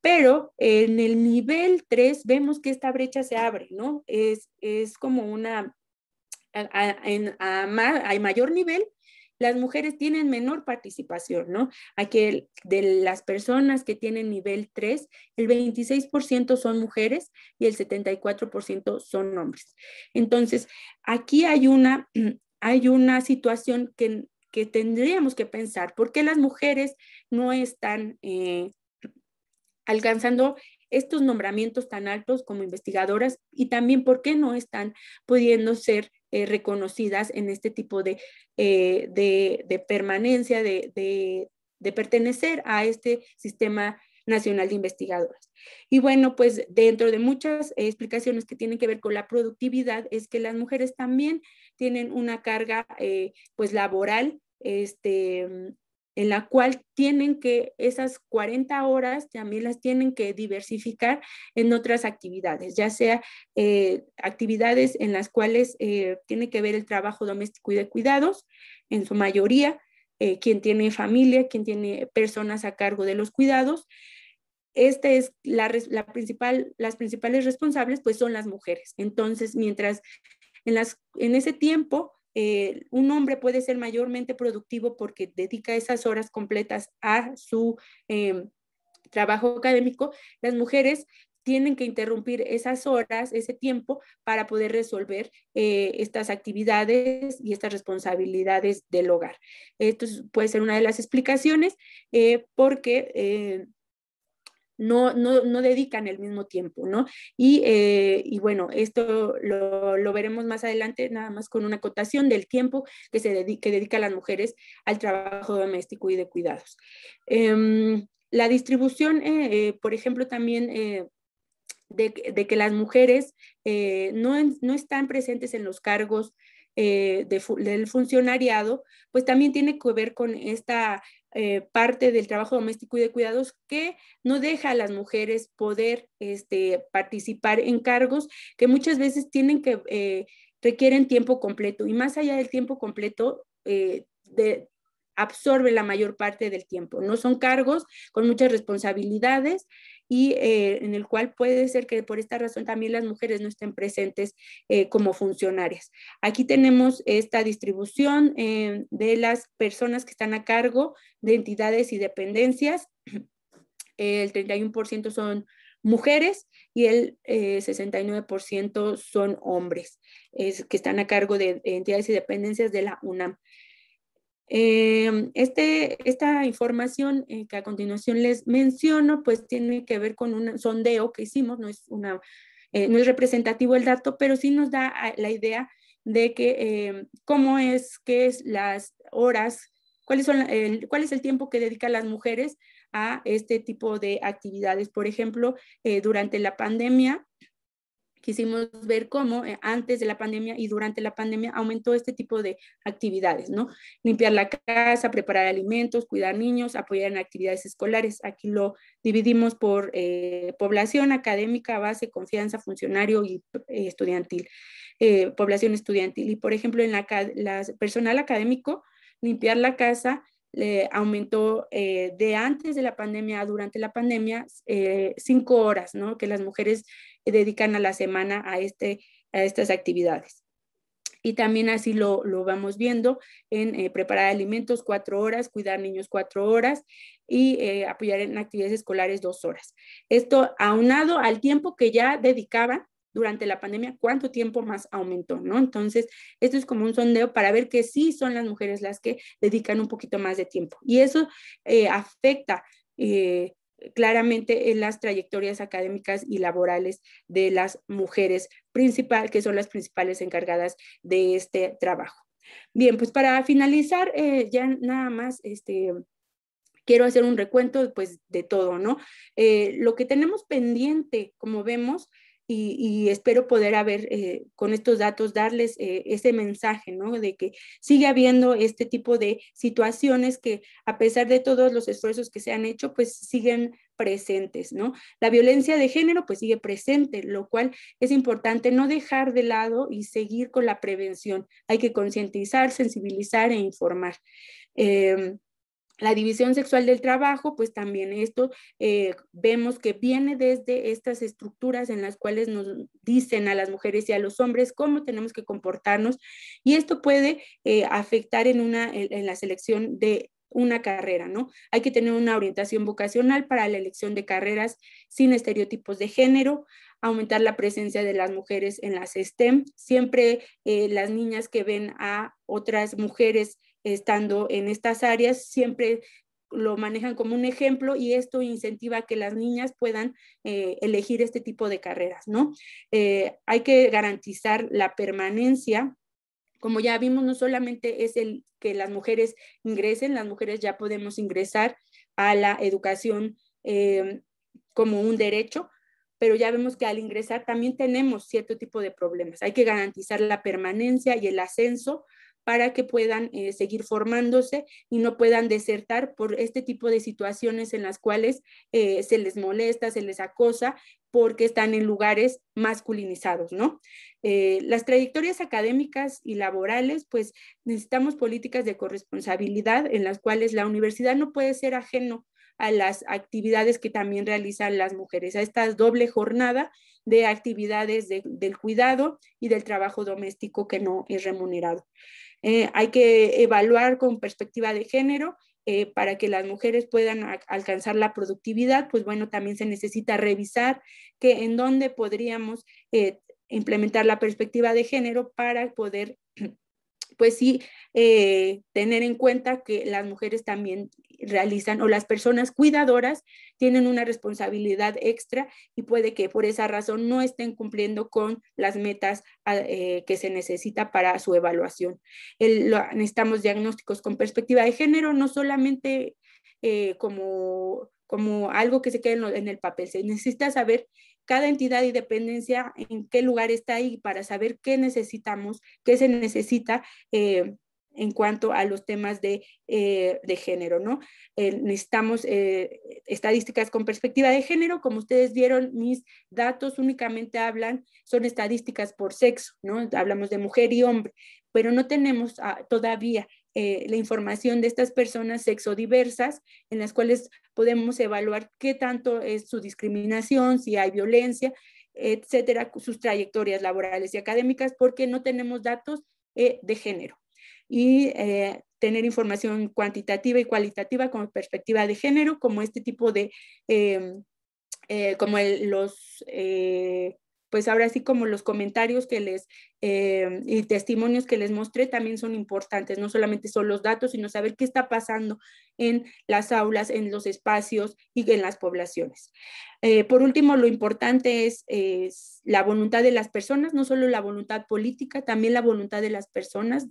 Pero en el nivel 3 vemos que esta brecha se abre, ¿no? Es, es como una, hay en, mayor nivel, las mujeres tienen menor participación, ¿no? Aquí de las personas que tienen nivel 3, el 26% son mujeres y el 74% son hombres. Entonces, aquí hay una, hay una situación que, que tendríamos que pensar, ¿por qué las mujeres no están... Eh, alcanzando estos nombramientos tan altos como investigadoras y también por qué no están pudiendo ser eh, reconocidas en este tipo de, eh, permanencia, de, pertenecer a este sistema Nacional de Investigadoras. Y bueno, pues dentro de muchas explicaciones que tienen que ver con la productividad es que las mujeres también tienen una carga eh, pues laboral este, en la cual tienen que esas 40 horas también las tienen que diversificar en otras actividades, ya sea eh, actividades en las cuales eh, tiene que ver el trabajo doméstico y de cuidados, en su mayoría, eh, quien tiene familia, quien tiene personas a cargo de los cuidados. Esta es la principal, las principales responsables, pues son las mujeres. Entonces, mientras en, las, en ese tiempo eh, un hombre puede ser mayormente productivo porque dedica esas horas completas a su eh, trabajo académico, las mujeres tienen que interrumpir esas horas, ese tiempo, para poder resolver eh, estas actividades y estas responsabilidades del hogar. Esto puede ser una de las explicaciones porque no, dedican el mismo tiempo, ¿no? Y, eh, bueno, esto lo, veremos más adelante, nada más con una acotación del tiempo que se dedica, a las mujeres al trabajo doméstico y de cuidados. Em, la distribución, eh, eh, por ejemplo, también... De, que las mujeres no, están presentes en los cargos del funcionariado, pues también tiene que ver con esta eh, parte del trabajo doméstico y de cuidados que no deja a las mujeres poder este, participar en cargos que muchas veces tienen que, eh, requieren tiempo completo y más allá del tiempo completo, eh, de, absorbe la mayor parte del tiempo. No son cargos con muchas responsabilidades y eh, en el cual puede ser que por esta razón también las mujeres no estén presentes eh, como funcionarias. Aquí tenemos esta distribución eh, de las personas que están a cargo de entidades y dependencias. El 31% son mujeres y el 69% son hombres que están a cargo de entidades y dependencias de la UNAM. Em, este, esta información eh, que a continuación les menciono, pues tiene que ver con un sondeo que hicimos, no es, una, eh, no es representativo el dato, pero sí nos da ah, la idea de que em, cómo es que es las horas, cuáles son, cuál es el tiempo que dedican las mujeres a este tipo de actividades. Por ejemplo, eh, durante la pandemia, quisimos ver cómo eh, antes de la pandemia y durante la pandemia aumentó este tipo de actividades, ¿no? Limpiar la casa, preparar alimentos, cuidar niños, apoyar en actividades escolares. Aquí lo dividimos por eh, población académica, base, confianza, funcionario y eh, estudiantil, población estudiantil. Y por ejemplo, en la, personal académico, limpiar la casa, le aumentó de antes de la pandemia a durante la pandemia cinco horas, ¿no? Que las mujeres dedican a la semana a, este, a estas actividades. Y también así lo, lo vamos viendo en eh, preparar alimentos cuatro horas, cuidar niños cuatro horas y eh, apoyar en actividades escolares dos horas. Esto aunado al tiempo que ya dedicaban durante la pandemia, cuánto tiempo más aumentó, ¿no? Entonces, esto es como un sondeo para ver que sí son las mujeres las que dedican un poquito más de tiempo. Y eso eh, afecta eh, claramente en las trayectorias académicas y laborales de las mujeres principal, que son las principales encargadas de este trabajo. Bien, pues para finalizar, eh, ya nada más, este, quiero hacer un recuento pues, de todo, ¿no? Eh, lo que tenemos pendiente, como vemos, y, espero poder haber eh, con estos datos darles eh, ese mensaje, ¿no? De que sigue habiendo este tipo de situaciones que a pesar de todos los esfuerzos que se han hecho, pues siguen presentes, ¿no? La violencia de género pues sigue presente, lo cual es importante no dejar de lado y seguir con la prevención. Hay que concientizar, sensibilizar e informar. Em, la división sexual del trabajo, pues también esto eh, vemos que viene desde estas estructuras en las cuales nos dicen a las mujeres y a los hombres cómo tenemos que comportarnos y esto puede eh, afectar en, una, en, la selección de una carrera, ¿no? Hay que tener una orientación vocacional para la elección de carreras sin estereotipos de género, aumentar la presencia de las mujeres en las STEM. Siempre eh, las niñas que ven a otras mujeres estando en estas áreas, siempre lo manejan como un ejemplo y esto incentiva que las niñas puedan eh, elegir este tipo de carreras, ¿no? Eh, hay que garantizar la permanencia. Como ya vimos, no solamente es el que las mujeres ingresen, las mujeres ya podemos ingresar a la educación eh, como un derecho, pero ya vemos que al ingresar también tenemos cierto tipo de problemas. Hay que garantizar la permanencia y el ascenso para que puedan eh, seguir formándose y no puedan desertar por este tipo de situaciones en las cuales eh, se les molesta, se les acosa porque están en lugares masculinizados, ¿no? Eh, las trayectorias académicas y laborales, pues necesitamos políticas de corresponsabilidad en las cuales la universidad no puede ser ajeno a las actividades que también realizan las mujeres, a esta doble jornada de actividades del cuidado y del trabajo doméstico que no es remunerado. Eh, hay que evaluar con perspectiva de género eh, para que las mujeres puedan alcanzar la productividad, pues bueno, también se necesita revisar que en dónde podríamos eh, implementar la perspectiva de género para poder, pues sí, tener en cuenta que las mujeres también realizan o las personas cuidadoras tienen una responsabilidad extra y puede que por esa razón no estén cumpliendo con las metas ah, eh, que se necesita para su evaluación. necesitamos diagnósticos con perspectiva de género, no solamente eh, como, como algo que se quede en, el papel, se necesita saber cada entidad y dependencia en qué lugar está ahí para saber qué necesitamos, qué se necesita eh, en cuanto a los temas de, eh, género, ¿no? Eh, necesitamos eh, estadísticas con perspectiva de género, como ustedes vieron, mis datos únicamente hablan, son estadísticas por sexo, ¿no? Hablamos de mujer y hombre, pero no tenemos ah, todavía la información de estas personas sexodiversas, en las cuales podemos evaluar qué tanto es su discriminación, si hay violencia, etcétera, sus trayectorias laborales y académicas, porque no tenemos datos de género y eh, tener información cuantitativa y cualitativa con perspectiva de género, como este tipo de, eh, eh, como los, pues ahora sí como los comentarios que les y testimonios que les mostré también son importantes, no solamente son los datos, sino saber qué está pasando en las aulas, en los espacios y en las poblaciones. por último, lo importante es, es la voluntad de las personas, no solo la voluntad política, también la voluntad de las personas.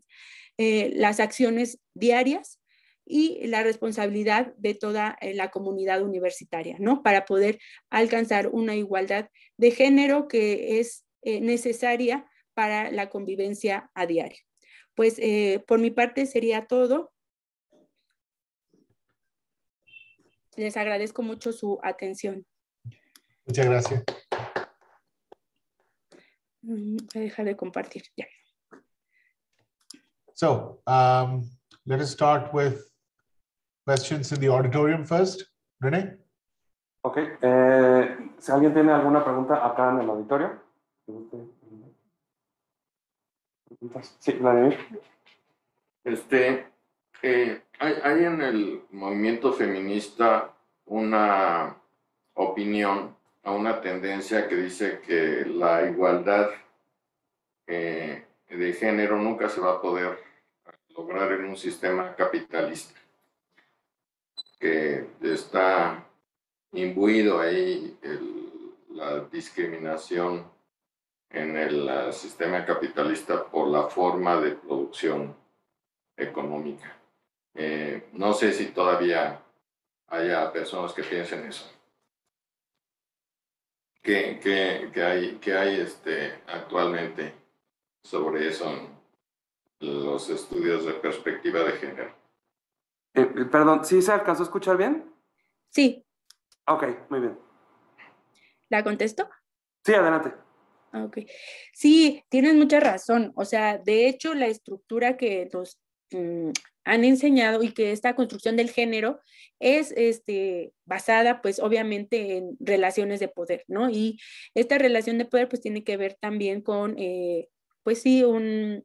Eh, las acciones diarias y la responsabilidad de toda eh, la comunidad universitaria, ¿no? Para poder alcanzar una igualdad de género que es eh, necesaria para la convivencia a diario. Pues por mi parte sería todo. Les agradezco mucho su atención. Muchas gracias. Mm, voy a dejar de compartir. Ya. So um, let us start with questions in the auditorium first. Rene? Ok. Eh, si alguien tiene alguna pregunta acá en el auditorio. Sí, Vladimir. Este, eh, hay, hay en el movimiento feminista una opinión a una tendencia que dice que la igualdad eh, de género nunca se va a poder lograr en un sistema capitalista que está imbuido ahí la discriminación en el sistema capitalista por la forma de producción económica. Eh, no sé si todavía haya personas que piensen eso. ¿Qué hay, que hay este, actualmente sobre eso los estudios de perspectiva de género. Eh, eh, perdón, ¿sí se alcanzó a escuchar bien? Sí. Ok, muy bien. ¿La contesto? Sí, adelante. Ah, ok. Sí, tienes mucha razón. O sea, de hecho, la estructura que nos mm, han enseñado y que esta construcción del género es este, basada, pues, obviamente en relaciones de poder, ¿no? Y esta relación de poder, pues, tiene que ver también con eh, pues sí, un,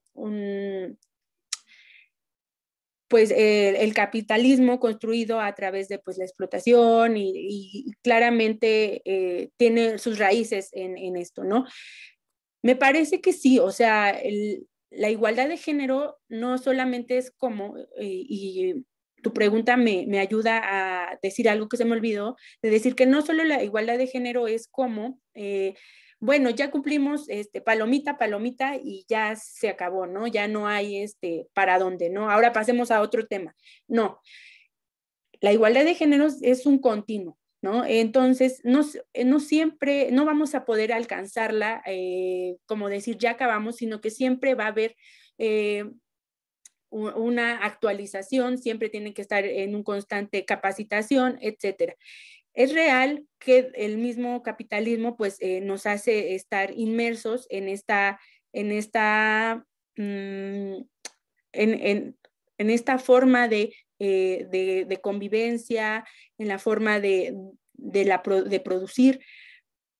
pues el, capitalismo construido a través de pues la explotación y, claramente eh, tiene sus raíces en, esto, ¿no? Me parece que sí, o sea, la igualdad de género no solamente es como, eh, y, tu pregunta me, ayuda a decir algo que se me olvidó, de decir que no solo la igualdad de género es como eh, bueno, ya cumplimos este, palomita, palomita y ya se acabó, ¿no? Ya no hay este, para dónde, ¿no? Ahora pasemos a otro tema. No, la igualdad de géneros es un continuo. ¿No? Entonces, no, eh, no, siempre, no vamos a poder alcanzarla, eh, como decir, ya acabamos, sino que siempre va a haber eh, una actualización, siempre tienen que estar en un constante capacitación, etcétera es real que el mismo capitalismo pues eh, nos hace estar inmersos en esta, en esta, mm, en, esta forma eh, de, convivencia, en la forma de, la, de producir,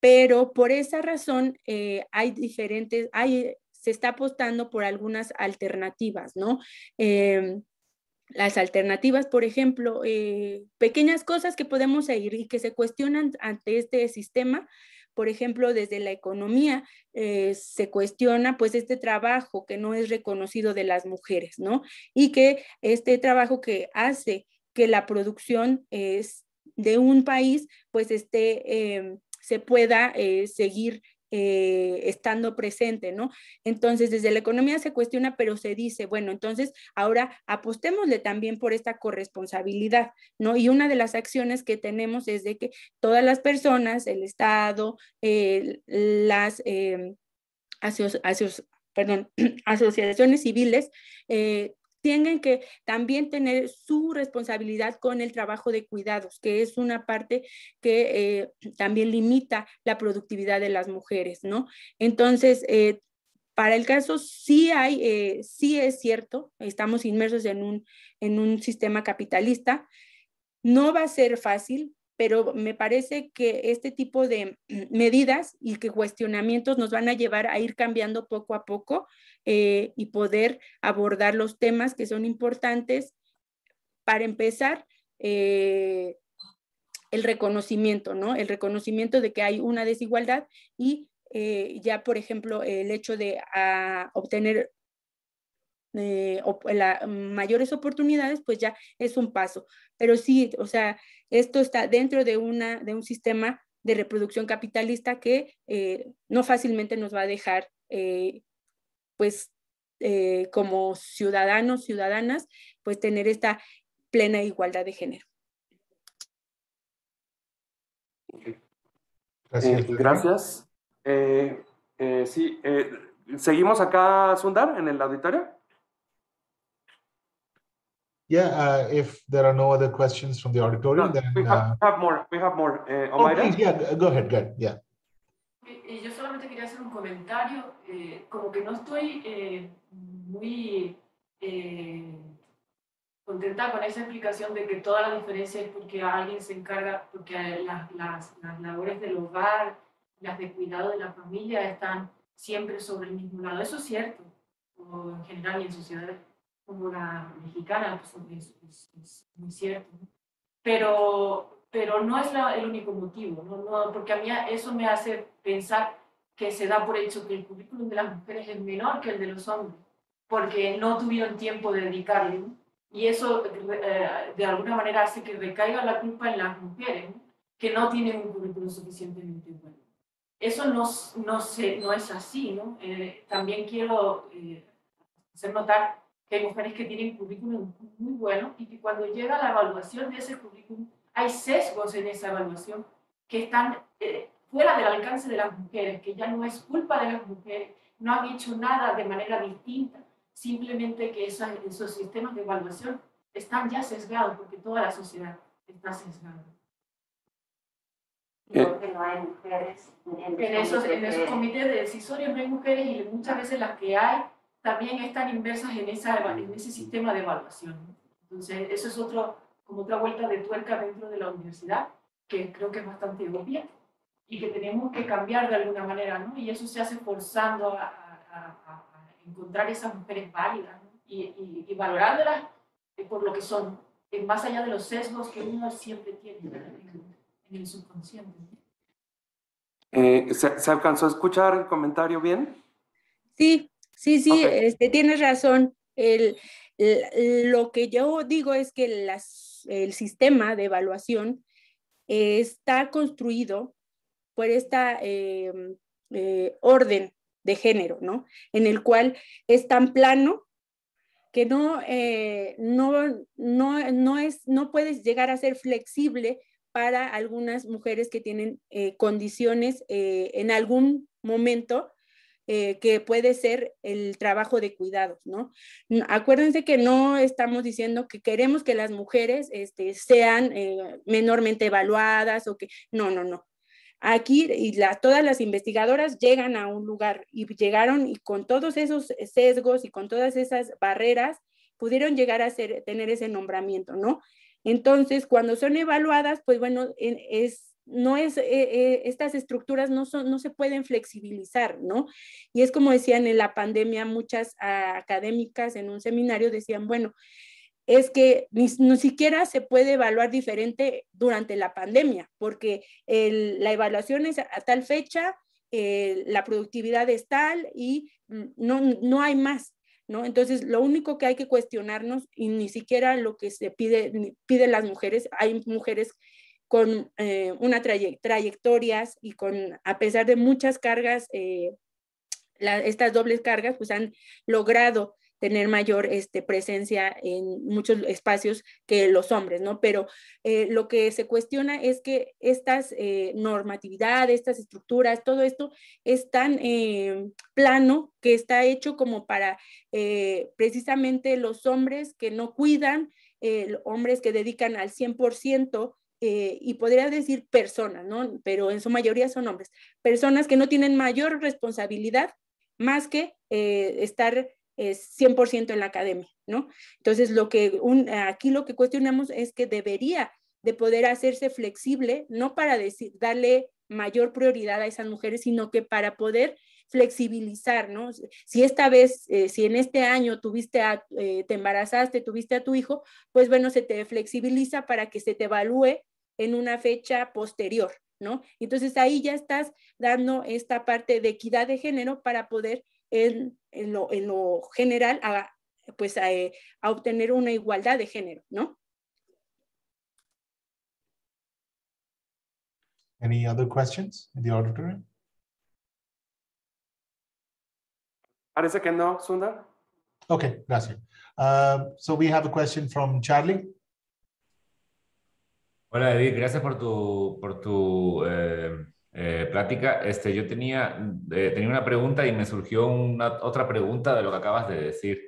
pero por esa razón eh, hay diferentes, se está apostando por algunas alternativas, ¿no? Em, las alternativas, por ejemplo, eh, pequeñas cosas que podemos seguir y que se cuestionan ante este sistema. Por ejemplo, desde la economía eh, se cuestiona pues este trabajo que no es reconocido de las mujeres, ¿no? Y que este trabajo que hace que la producción es eh, de un país pues este se pueda seguir eh, estando presente, ¿no? Entonces, desde la economía se cuestiona, pero se dice, bueno, entonces ahora apostémosle también por esta corresponsabilidad, ¿no? Y una de las acciones que tenemos es de que todas las personas, el Estado, eh, las eh, asociaciones civiles, tienen que también tener su responsabilidad con el trabajo de cuidados, que es una parte que eh, también limita la productividad de las mujeres, ¿no? Entonces, eh, para el caso sí hay, eh, es cierto, estamos inmersos en un, en un sistema capitalista, no va a ser fácil, pero me parece que este tipo de medidas y que cuestionamientos nos van a llevar a ir cambiando poco a poco eh, y poder abordar los temas que son importantes. Para empezar, eh, el reconocimiento, ¿no? El reconocimiento de que hay una desigualdad y eh, ya, por ejemplo, el hecho de ah, obtener eh, o, mm, mayores oportunidades, pues ya es un paso. Pero sí, o sea, esto está dentro de, una, de un sistema de reproducción capitalista que eh, no fácilmente nos va a dejar, eh, pues, como ciudadanos, ciudadanas, pues tener esta plena igualdad de género. Gracias. gracias. sí, seguimos acá, Sundar, en el auditorio yeah, uh, if there are no other questions from the auditorium, no, then we have, uh, more. We have more. Eh, oh, yeah, go ahead, Yeah. Eh, yo solamente quería hacer un comentario, eh, como que no estoy muy contenta con esa explicación de que toda la diferencia es porque alguien se encarga, porque las, las, las labores del hogar, las de cuidado de la familia están siempre sobre el mismo lado. Eso es cierto, o en general y en sociedades como la mexicana, pues es, es, muy cierto. Pero, pero no es el único motivo, ¿no? No, porque a mí eso me hace pensar que se da por hecho que el currículum de las mujeres es menor que el de los hombres, porque no tuvieron tiempo de dedicarle. Y eso eh, de alguna manera hace que recaiga la culpa en las mujeres, que no tienen un currículum suficientemente bueno. Eso no, no, no es así, ¿no? Eh, también quiero eh, hacer notar que hay mujeres que tienen currículum muy bueno y que cuando llega la evaluación de ese currículum hay sesgos en esa evaluación que están eh, fuera del alcance de las mujeres, que ya no es culpa de las mujeres, no han hecho nada de manera distinta, simplemente que esos, esos sistemas de evaluación están ya sesgados porque toda la sociedad está sesgada. Eh. no hay mujeres en, esos, en esos comités de decisorios no hay mujeres y muchas veces las que hay también están inversas en, en ese sistema de evaluación. Entonces, eso es otro, como otra vuelta de tuerca dentro de la universidad, que creo que es bastante obvia y que tenemos que cambiar de alguna manera, ¿no? Y eso se hace forzando a, encontrar esas mujeres válidas y, valorándolas eh, por lo que son, más allá de los sesgos que uno siempre tiene en, el subconsciente. Eh, ¿se, alcanzó a escuchar el comentario bien? Sí, Sí, sí, este, tienes razón. El, lo que yo digo es que el sistema de evaluación está construido por esta eh, eh, orden de género, ¿no? En el cual es tan plano que eh, no, no, no, es, no puedes llegar a ser flexible para algunas mujeres que tienen condiciones en algún momento eh, que puede ser el trabajo de cuidados, ¿no? Acuérdense que no estamos diciendo que queremos que las mujeres este, sean eh, menormente evaluadas o que, no, no, no. Aquí y las todas las investigadoras llegan a un lugar y llegaron y con todos esos sesgos y con todas esas barreras pudieron llegar a ser, tener ese nombramiento, ¿no? Entonces, cuando son evaluadas, pues bueno, es no es, eh, eh, estas estructuras no, se pueden flexibilizar, ¿no? Y es como decían en la pandemia, muchas ah, académicas en un seminario decían, bueno, es que ni, siquiera se puede evaluar diferente durante la pandemia, porque la evaluación es a, tal fecha, eh, la productividad es tal y no, hay más, ¿No? Entonces, lo único que hay que cuestionarnos, y ni siquiera lo que se pide, piden las mujeres, hay mujeres con eh, una trayectorias y con, a pesar de muchas cargas, eh, estas dobles cargas, pues han logrado tener mayor este, presencia en muchos espacios que los hombres, ¿no? Pero eh, lo que se cuestiona es que estas normatividades, estas estructuras, todo esto es tan plano que está hecho como para precisamente los hombres que no cuidan, hombres que dedican al 100% eh, y podría decir personas, ¿no? Pero en su mayoría son hombres, personas que no tienen mayor responsabilidad más que eh, estar 100% eh, en la academia, ¿no? Entonces, lo que un, aquí lo que cuestionamos es que debería de poder hacerse flexible, no para decir, darle mayor prioridad a esas mujeres, sino que para poder flexibilizar, ¿no? Si esta vez, si en este año tuviste, te embarazaste, tuviste a tu hijo, pues bueno, se te flexibiliza para que se te evalúe en una fecha posterior, ¿no? Entonces ahí ya estás dando esta parte de equidad de género para poder en, lo, general a, pues eh, a, obtener una igualdad de género, ¿no? Any other questions in the auditorium? Parece que no, Sundar. Okay, gracias. Um, so we have a question from Charlie. Hola Edith, gracias por tu, por tu eh, eh, plática. Este, yo tenía, eh, tenía una pregunta y me surgió una, otra pregunta de lo que acabas de decir.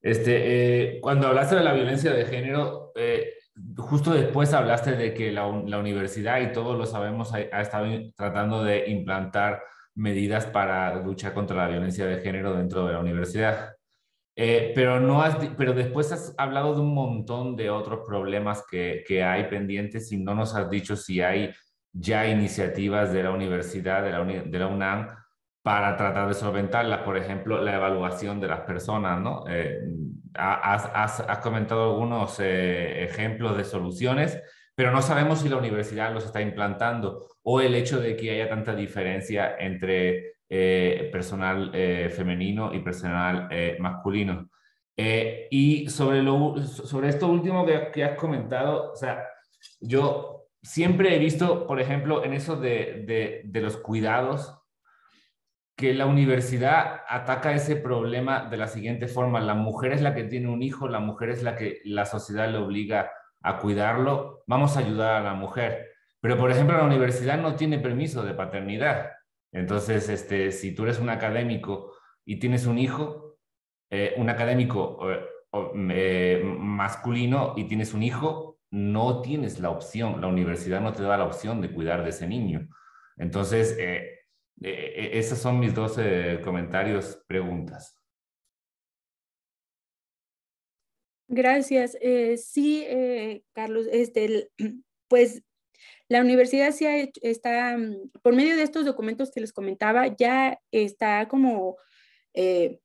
Este, cuando hablaste de la violencia de género, justo después hablaste de que la, universidad, y todos lo sabemos, ha, ha, estado tratando de implantar medidas para luchar contra la violencia de género dentro de la universidad. Eh, pero, no pero después has hablado de un montón de otros problemas que, que, hay pendientes y no nos has dicho si hay ya iniciativas de la universidad, de la, de la UNAM, para tratar de solventarlas. Por ejemplo, la evaluación de las personas, ¿no? Eh, has, has, comentado algunos eh, ejemplos de soluciones, pero no sabemos si la universidad los está implantando o el hecho de que haya tanta diferencia entre eh, personal eh, femenino y personal eh, masculino. y sobre, sobre esto último que, has comentado, o sea, yo siempre he visto, por ejemplo, en eso de los cuidados, que la universidad ataca ese problema de la siguiente forma. La mujer es la que tiene un hijo, la mujer es la que la sociedad le obliga a cuidarlo, vamos a ayudar a la mujer. Pero, por ejemplo, la universidad no tiene permiso de paternidad. Entonces, este, si tú eres un académico y tienes un hijo, eh, un académico eh, mm, eh, masculino y tienes un hijo, no tienes la opción, la universidad no te da la opción de cuidar de ese niño. Entonces, esos son mis dos comentarios, preguntas. Gracias. sí, Carlos, este, pues la universidad está, mm, por medio de estos documentos que les comentaba, ya está como, eh,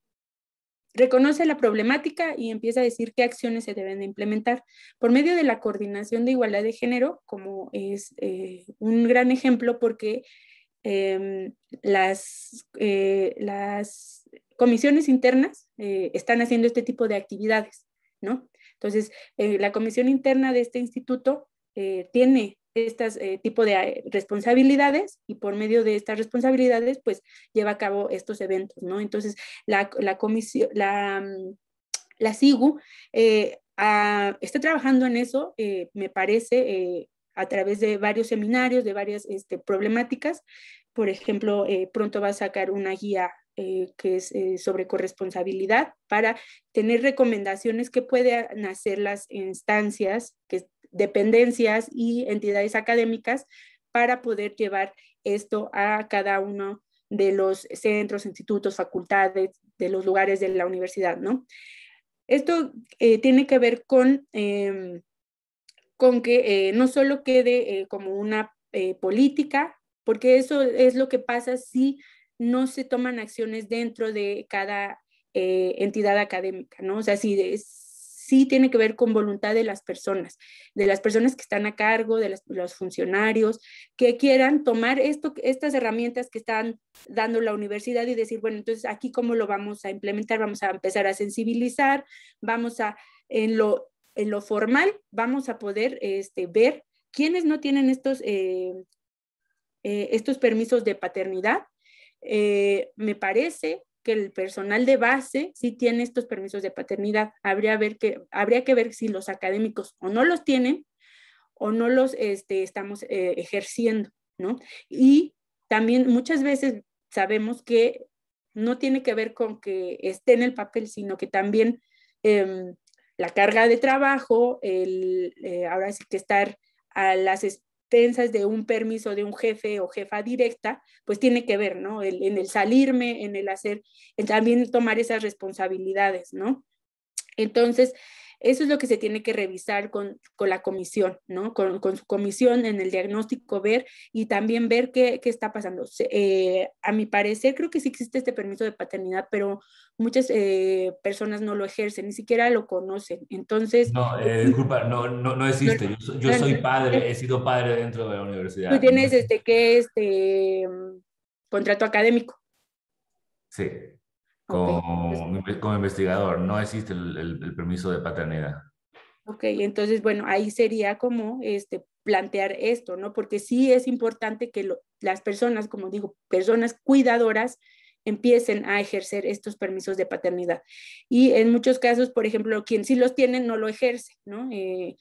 reconoce la problemática y empieza a decir qué acciones se deben de implementar. Por medio de la coordinación de igualdad de género, como es eh, un gran ejemplo porque em, las, eh, las comisiones internas están haciendo este tipo de actividades, ¿no? Entonces, la comisión interna de este instituto tiene este tipo de eh, responsabilidades y por medio de estas responsabilidades, pues lleva a cabo estos eventos, ¿no? Entonces, la, comisión, la, mm, la SIGU eh, ah, está trabajando en eso, me parece, a través de varios seminarios, de varias este, problemáticas. Por ejemplo, pronto va a sacar una guía que es sobre corresponsabilidad, para tener recomendaciones que puedan hacer las instancias que dependencias y entidades académicas para poder llevar esto a cada uno de los centros, institutos, facultades, de los lugares de la universidad, ¿no? Esto eh, tiene que ver con, em, con que eh, no solo quede eh, como una política, porque eso es lo que pasa si no se toman acciones dentro de cada entidad académica, ¿no? O sea, si, es sí tiene que ver con voluntad de las personas, de las personas que están a cargo, de los funcionarios, que quieran tomar esto, estas herramientas que están dando la universidad y decir, bueno, entonces aquí cómo lo vamos a implementar, vamos a empezar a sensibilizar, vamos a, en lo, en lo formal, vamos a poder este, ver quiénes no tienen estos, eh, eh, estos permisos de paternidad. Eh, me parece que el personal de base sí tiene estos permisos de paternidad. Habría, ver que, habría que ver si los académicos o no los tienen o no los este, estamos eh, ejerciendo, ¿no? Y también muchas veces sabemos que no tiene que ver con que esté en el papel, sino que también em, la carga de trabajo, el, eh, ahora sí que estar a las de un permiso de un jefe o jefa directa, pues tiene que ver, ¿no? en el salirme, en el hacer, en también tomar esas responsabilidades, ¿no? Entonces, eso es lo que se tiene que revisar con, con la comisión, ¿no? Con, con, su comisión en el diagnóstico, ver y también ver qué, qué está pasando. Eh, a mi parecer, creo que sí existe este permiso de paternidad, pero muchas eh, personas no lo ejercen, ni siquiera lo conocen. Entonces... No, eh, pues, disculpa, no, no, no existe. Yo, soy padre, he sido padre dentro de la universidad. Tú tienes este, que este contrato académico. Sí como, pues como investigador, no existe el, permiso de paternidad. Ok, entonces, bueno, ahí sería como este, plantear esto, ¿no? Porque sí es importante que las personas, como digo, personas cuidadoras, empiecen a ejercer estos permisos de paternidad. Y en muchos casos, por ejemplo, quien sí los tiene no lo ejerce, ¿no? Eh,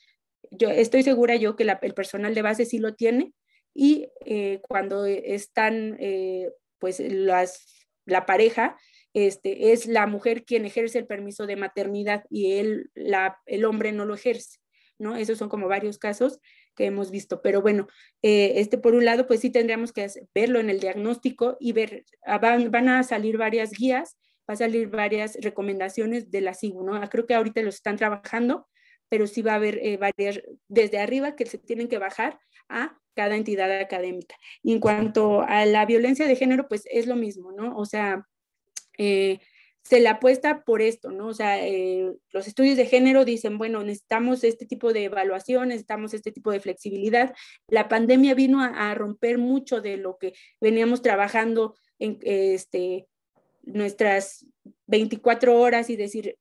yo estoy segura yo que el personal de base sí lo tiene y eh, cuando están, eh, pues, las, la pareja este, es la mujer quien ejerce el permiso de maternidad y él, el hombre no lo ejerce, ¿no? Esos son como varios casos que hemos visto. Pero bueno, eh, este por un lado, pues sí tendríamos que verlo en el diagnóstico y ver, ah, van, a salir varias guías, va a salir varias recomendaciones de la SIGU, ¿no? Ah, creo que ahorita los están trabajando, pero sí va a haber eh, varias desde arriba que se tienen que bajar a cada entidad académica. Y en cuanto a la violencia de género, pues es lo mismo, ¿no? O sea, eh, se la apuesta por esto, ¿no? O sea, eh, los estudios de género dicen, bueno, necesitamos este tipo de evaluación, necesitamos este tipo de flexibilidad. La pandemia vino a, romper mucho de lo que veníamos trabajando en este, nuestras 24 horas y decir,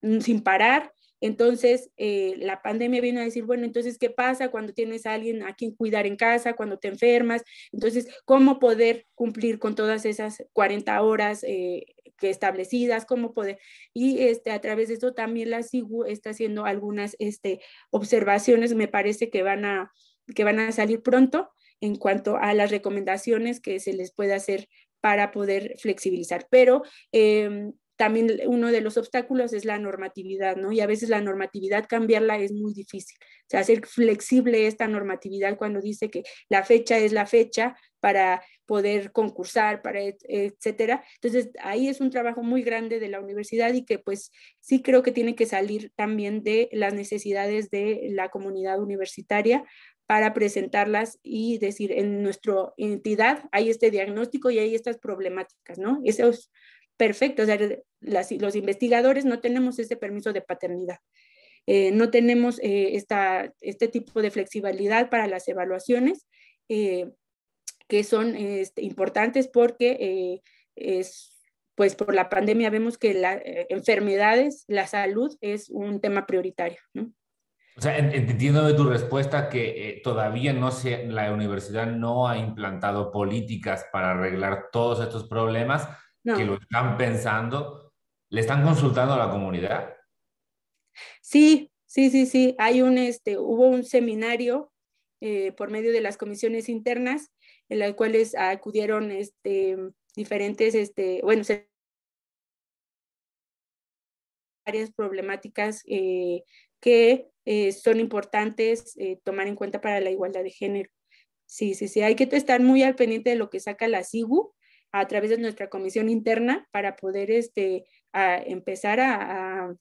mm, sin parar, entonces, eh, la pandemia vino a decir, bueno, entonces, ¿qué pasa cuando tienes a alguien a quien cuidar en casa, cuando te enfermas? Entonces, ¿cómo poder cumplir con todas esas 40 horas eh, que establecidas? ¿Cómo poder? Y este, a través de esto también la SIGU está haciendo algunas este, observaciones, me parece que van, a, que van a salir pronto en cuanto a las recomendaciones que se les puede hacer para poder flexibilizar. Pero em, también uno de los obstáculos es la normatividad, ¿no? Y a veces la normatividad cambiarla es muy difícil. O sea, hacer flexible esta normatividad cuando dice que la fecha es la fecha para poder concursar, para etcétera. Entonces, ahí es un trabajo muy grande de la universidad y que pues sí creo que tiene que salir también de las necesidades de la comunidad universitaria para presentarlas y decir, en nuestra entidad hay este diagnóstico y hay estas problemáticas, ¿no? Esos perfecto. O sea, los investigadores no tenemos ese permiso de paternidad. Eh, no tenemos eh, este tipo de flexibilidad para las evaluaciones eh, que son este, importantes porque pues por la pandemia vemos que las enfermedades, la salud es un tema prioritario. O sea, entiendo de tu respuesta que todavía no se, la universidad no ha implantado políticas para arreglar todos estos problemas, que lo están pensando, ¿le están consultando a la comunidad? Sí, sí, sí, sí. Hay un, este, hubo un seminario eh, por medio de las comisiones internas en las cuales acudieron este, diferentes, este, bueno, varias problemáticas eh, que eh, son importantes tomar en cuenta para la igualdad de género. Sí, sí, sí, hay que estar muy al pendiente de lo que saca la CIGU a través de nuestra comisión interna para poder este, empezar a,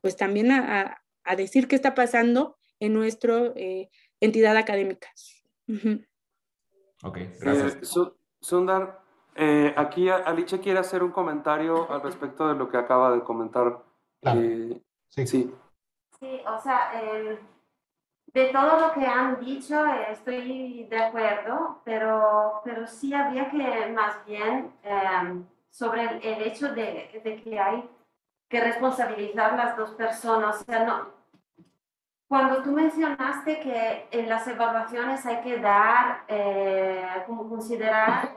pues también a, decir qué está pasando en nuestra eh, entidad académica. Ok, eh, gracias. Sundar, eh, aquí Alicia quiere hacer un comentario al respecto de lo que acaba de comentar. Sí. sí. sí. o sea, de todo lo que han dicho estoy de acuerdo, sí había que más bien em, sobre el, hecho de, que hay que responsabilizar las dos personas. O sea, no, cuando tú mencionaste que en las evaluaciones hay que dar, eh, como considerar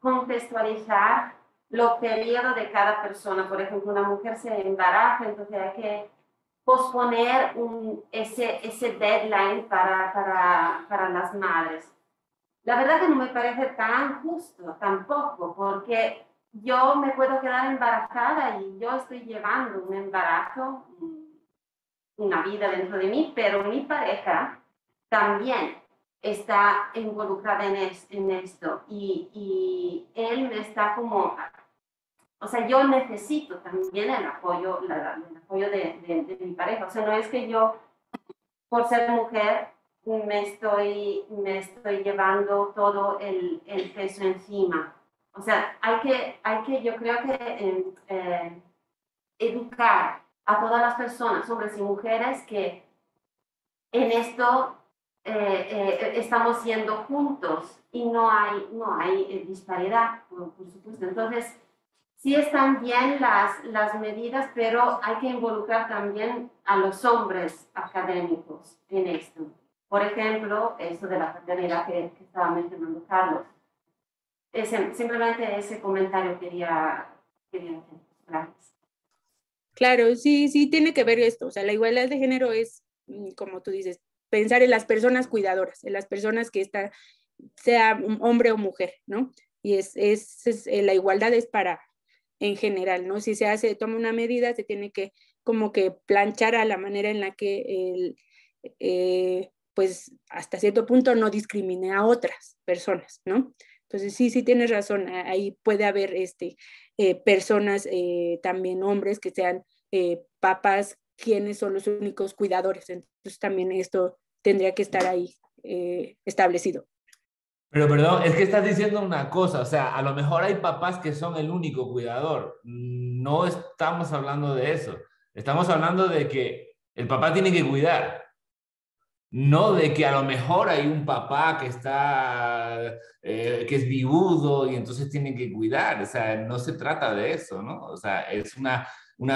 contextualizar los periodos de cada persona. Por ejemplo, una mujer se embaraza, entonces hay que posponer ese, ese deadline para, para las madres. La verdad que no me parece tan justo tampoco, porque yo me puedo quedar embarazada y yo estoy llevando un embarazo, una vida dentro de mí, pero mi pareja también está involucrada en, esto y, y, él me está como, o sea, yo necesito también el apoyo, el apoyo de, de mi pareja. O sea, no es que yo, por ser mujer, me estoy, me estoy llevando todo el, peso encima. O sea, hay que, hay que yo creo que em, eh, educar a todas las personas, hombres y mujeres, que en esto eh, eh, estamos siendo juntos y no hay, no hay disparidad, por, supuesto. Entonces, sí están bien las, las medidas, pero hay que involucrar también a los hombres académicos en esto. Por ejemplo, eso de la fraternidad que, que estaba mencionando Carlos. Ese, simplemente ese comentario quería, quería hacer. Gracias. Claro, sí, sí, tiene que ver esto. O sea, la igualdad de género es, mm, como tú dices, pensar en las personas cuidadoras, en las personas que están, sea hombre o mujer, ¿no? Y es, es, eh, la igualdad es para, en general, ¿no? Si se hace, toma una medida, se tiene que como que planchar a la manera en la que el, eh, pues hasta cierto punto no discrimine a otras personas, ¿no? Entonces sí, sí tienes razón, ahí puede haber este, eh, personas, eh, también hombres que sean eh, papás quienes son los únicos cuidadores. Entonces también esto tendría que estar ahí establecido. Pero perdón, es que estás diciendo una cosa, o sea, a lo mejor hay papás que son el único cuidador. No estamos hablando de eso. Estamos hablando de que el papá tiene que cuidar, no de que a lo mejor hay un papá que está, eh, que es viudo y entonces tiene que cuidar, o sea, no se trata de eso, ¿no? O sea, es una,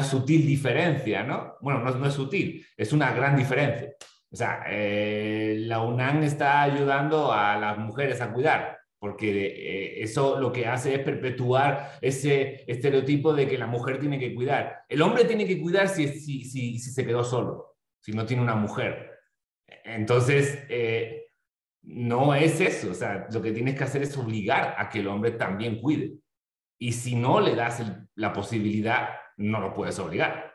sutil diferencia, ¿no? Bueno, no, no es sutil, es una gran diferencia. O sea, eh, la UNAM está ayudando a las mujeres a cuidar, porque eh, eso lo que hace es perpetuar ese estereotipo de que la mujer tiene que cuidar. El hombre tiene que cuidar si, si se quedó solo, si no tiene una mujer entonces, eh, no es eso, o sea, lo que tienes que hacer es obligar a que el hombre también cuide. Y si no le das la posibilidad, no lo puedes obligar.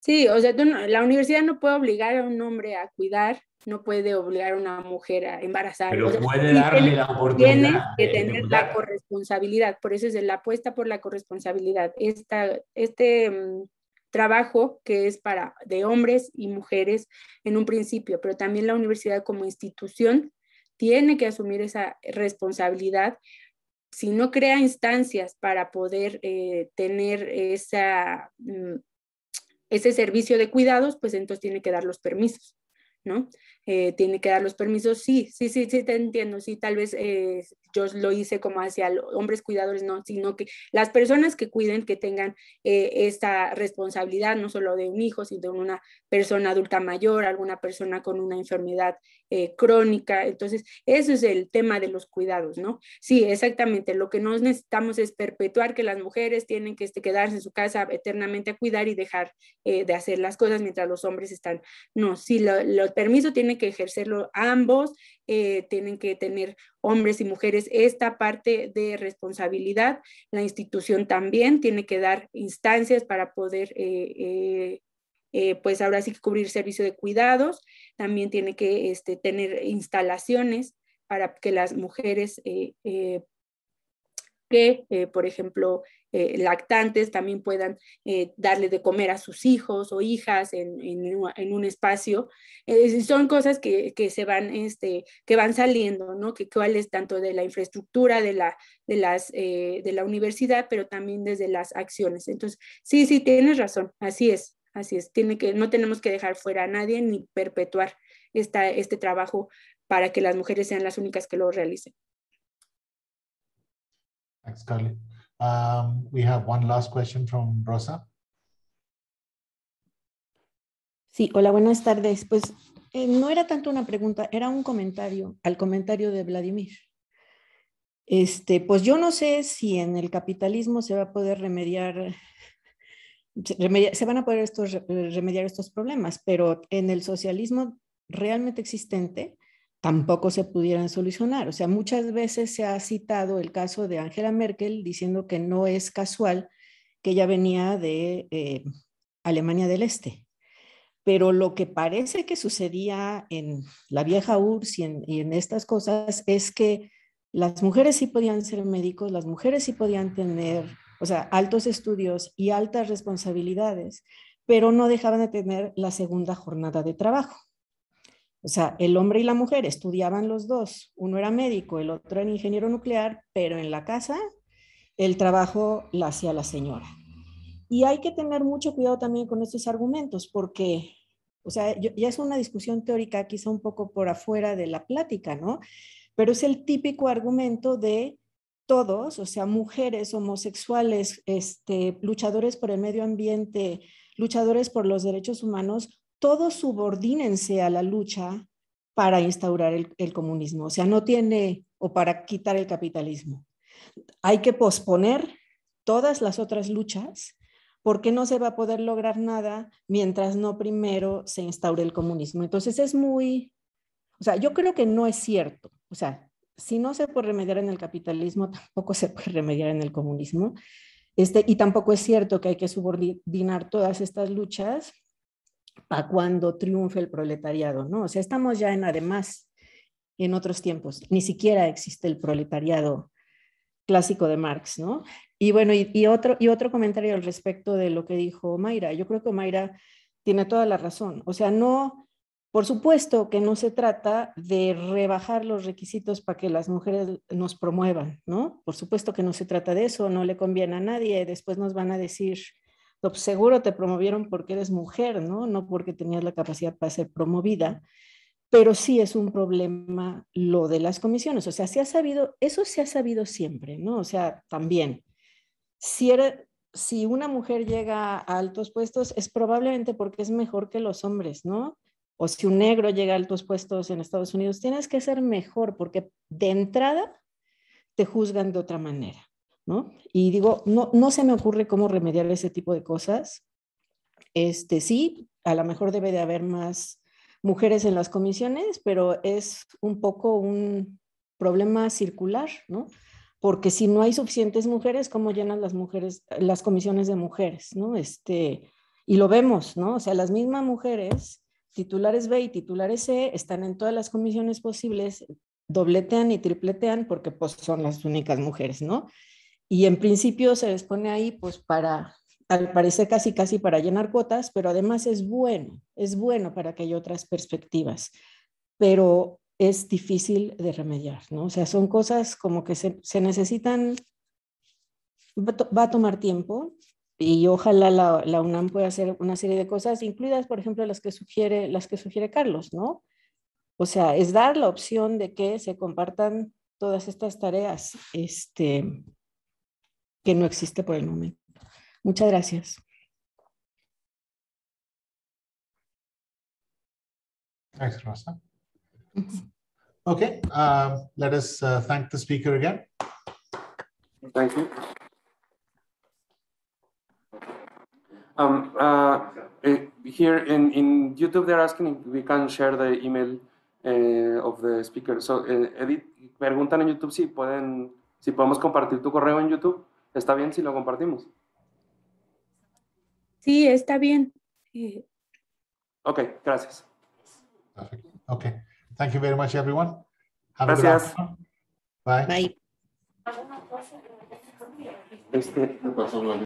Sí, o sea, la universidad no puede obligar a un hombre a cuidar, no puede obligar a una mujer a embarazar. Pero puede darle la oportunidad. Tiene que tener la corresponsabilidad, por eso es la apuesta por la corresponsabilidad. Esta, este mm, trabajo que es para de hombres y mujeres en un principio, pero también la universidad como institución tiene que asumir esa responsabilidad. Si no crea instancias para poder eh, tener esa, mm, ese servicio de cuidados, pues entonces tiene que dar los permisos. ¿no? Eh, tiene que dar los permisos, sí, sí, sí, sí, te entiendo, sí, tal vez eh, yo lo hice como hacia hombres cuidadores, no, sino que las personas que cuiden, que tengan eh, esta responsabilidad, no solo de un hijo, sino de una persona adulta mayor, alguna persona con una enfermedad eh, crónica. Entonces, eso es el tema de los cuidados, ¿no? Sí, exactamente. Lo que nos necesitamos es perpetuar que las mujeres tienen que este, quedarse en su casa eternamente a cuidar y dejar eh, de hacer las cosas mientras los hombres están. No, sí, los lo permiso tiene que ejercerlo ambos eh, tienen que tener hombres y mujeres esta parte de responsabilidad. La institución también tiene que dar instancias para poder, eh, eh, pues ahora sí que cubrir servicio de cuidados, también tiene que este, tener instalaciones para que las mujeres que, por ejemplo, eh, lactantes también puedan eh, darle de comer a sus hijos o hijas en, un espacio. son cosas que, se van, este, que van saliendo, ¿no? Que cuál es tanto de la infraestructura eh, de la, universidad, pero también desde las acciones. Entonces, sí, sí, tienes razón, así es, así es. Tiene que, no tenemos que dejar fuera a nadie ni perpetuar este trabajo para que las mujeres sean las únicas que lo realicen. Thanks, Carly. Um, we have one last question from Rosa. Sí, hola, buenas tardes. Pues eh, no era tanto una pregunta, era un comentario al comentario de Vladimir. Este, pues yo no sé si en el capitalismo se va a poder remediar, se van a poder remediar estos problemas, pero en el socialismo realmente existente, tampoco se pudieran solucionar. O sea, muchas veces se ha citado el caso de Angela Merkel diciendo que no es casual que ella venía de eh, Alemania del Este. Pero lo que parece que sucedía en la vieja URSS y en, estas cosas es que las mujeres sí podían ser médicos, las mujeres sí podían tener, o sea, altos estudios y altas responsabilidades, pero no dejaban de tener la segunda jornada de trabajo. O sea, el hombre y la mujer estudiaban los dos. Uno era médico, el otro era ingeniero nuclear, pero en la casa el trabajo la hacía la señora. Y hay que tener mucho cuidado también con estos argumentos, porque, o sea, ya es una discusión teórica quizá un poco por afuera de la plática, ¿no? Pero es el típico argumento de todos, o sea, mujeres, homosexuales, este, luchadores por el medio ambiente, luchadores por los derechos humanos, todos subordínense a la lucha para instaurar el, comunismo, o sea, no tiene, o para quitar el capitalismo. Hay que posponer todas las otras luchas porque no se va a poder lograr nada mientras no primero se instaure el comunismo. Entonces es muy, o sea, yo creo que no es cierto, o sea, si no se puede remediar en el capitalismo, tampoco se puede remediar en el comunismo. Este, y tampoco es cierto que hay que subordinar todas estas luchas para cuando triunfe el proletariado, ¿no? O sea, estamos ya en además en otros tiempos, ni siquiera existe el proletariado clásico de Marx, ¿no? Y bueno, y, otro, y otro comentario al respecto de lo que dijo Mayra. Yo creo que Mayra tiene toda la razón. O sea, no, por supuesto que no se trata de rebajar los requisitos para que las mujeres nos promuevan, ¿no? Por supuesto que no se trata de eso, no le conviene a nadie, después nos van a decir seguro te promovieron porque eres mujer, ¿no? porque tenías la capacidad para ser promovida, pero sí es un problema lo de las comisiones. O sea, se ha sabido, eso se ha sabido siempre, ¿no? O sea, también, si, si una mujer llega a altos puestos es probablemente porque es mejor que los hombres, ¿no? O si un negro llega a altos puestos en Estados Unidos, tienes que ser mejor porque de entrada te juzgan de otra manera. Y digo, no, se me ocurre cómo remediar ese tipo de cosas. Este, sí, a lo mejor debe de haber más mujeres en las comisiones, pero es un poco un problema circular, ¿no? Porque si no hay suficientes mujeres, ¿cómo llenan las mujeres, las comisiones de mujeres, ¿no? Este, y lo vemos, ¿no? O sea, las mismas mujeres, titulares B y titulares C, están en todas las comisiones posibles, dobletean y tripletean porque pues, son las únicas mujeres, ¿no? y en principio se les pone ahí pues para, al parecer casi casi para llenar cuotas, pero además es bueno, es bueno para que haya otras perspectivas, pero es difícil de remediar, ¿no? O sea, son cosas como que se, se necesitan, va a tomar tiempo y ojalá la, la, UNAM pueda hacer una serie de cosas, incluidas, por ejemplo, las que sugiere, las que sugiere Carlos, ¿no? O sea, es dar la opción de que se compartan todas estas tareas, este, que no existe por el momento. Muchas gracias. Thanks, Rosa. Okay, uh, let us uh, thank the speaker again. Thank you. Um, uh, eh, here in, in YouTube, they're asking if we can share the email uh, of the speaker. So, eh, Edith, preguntan en YouTube si pueden, si podemos compartir tu correo en YouTube. ¿Está bien si lo compartimos? Sí, está bien. Ok, gracias. Perfecto. Okay. Thank you very much, everyone. Have gracias. Bye. Bye. Este,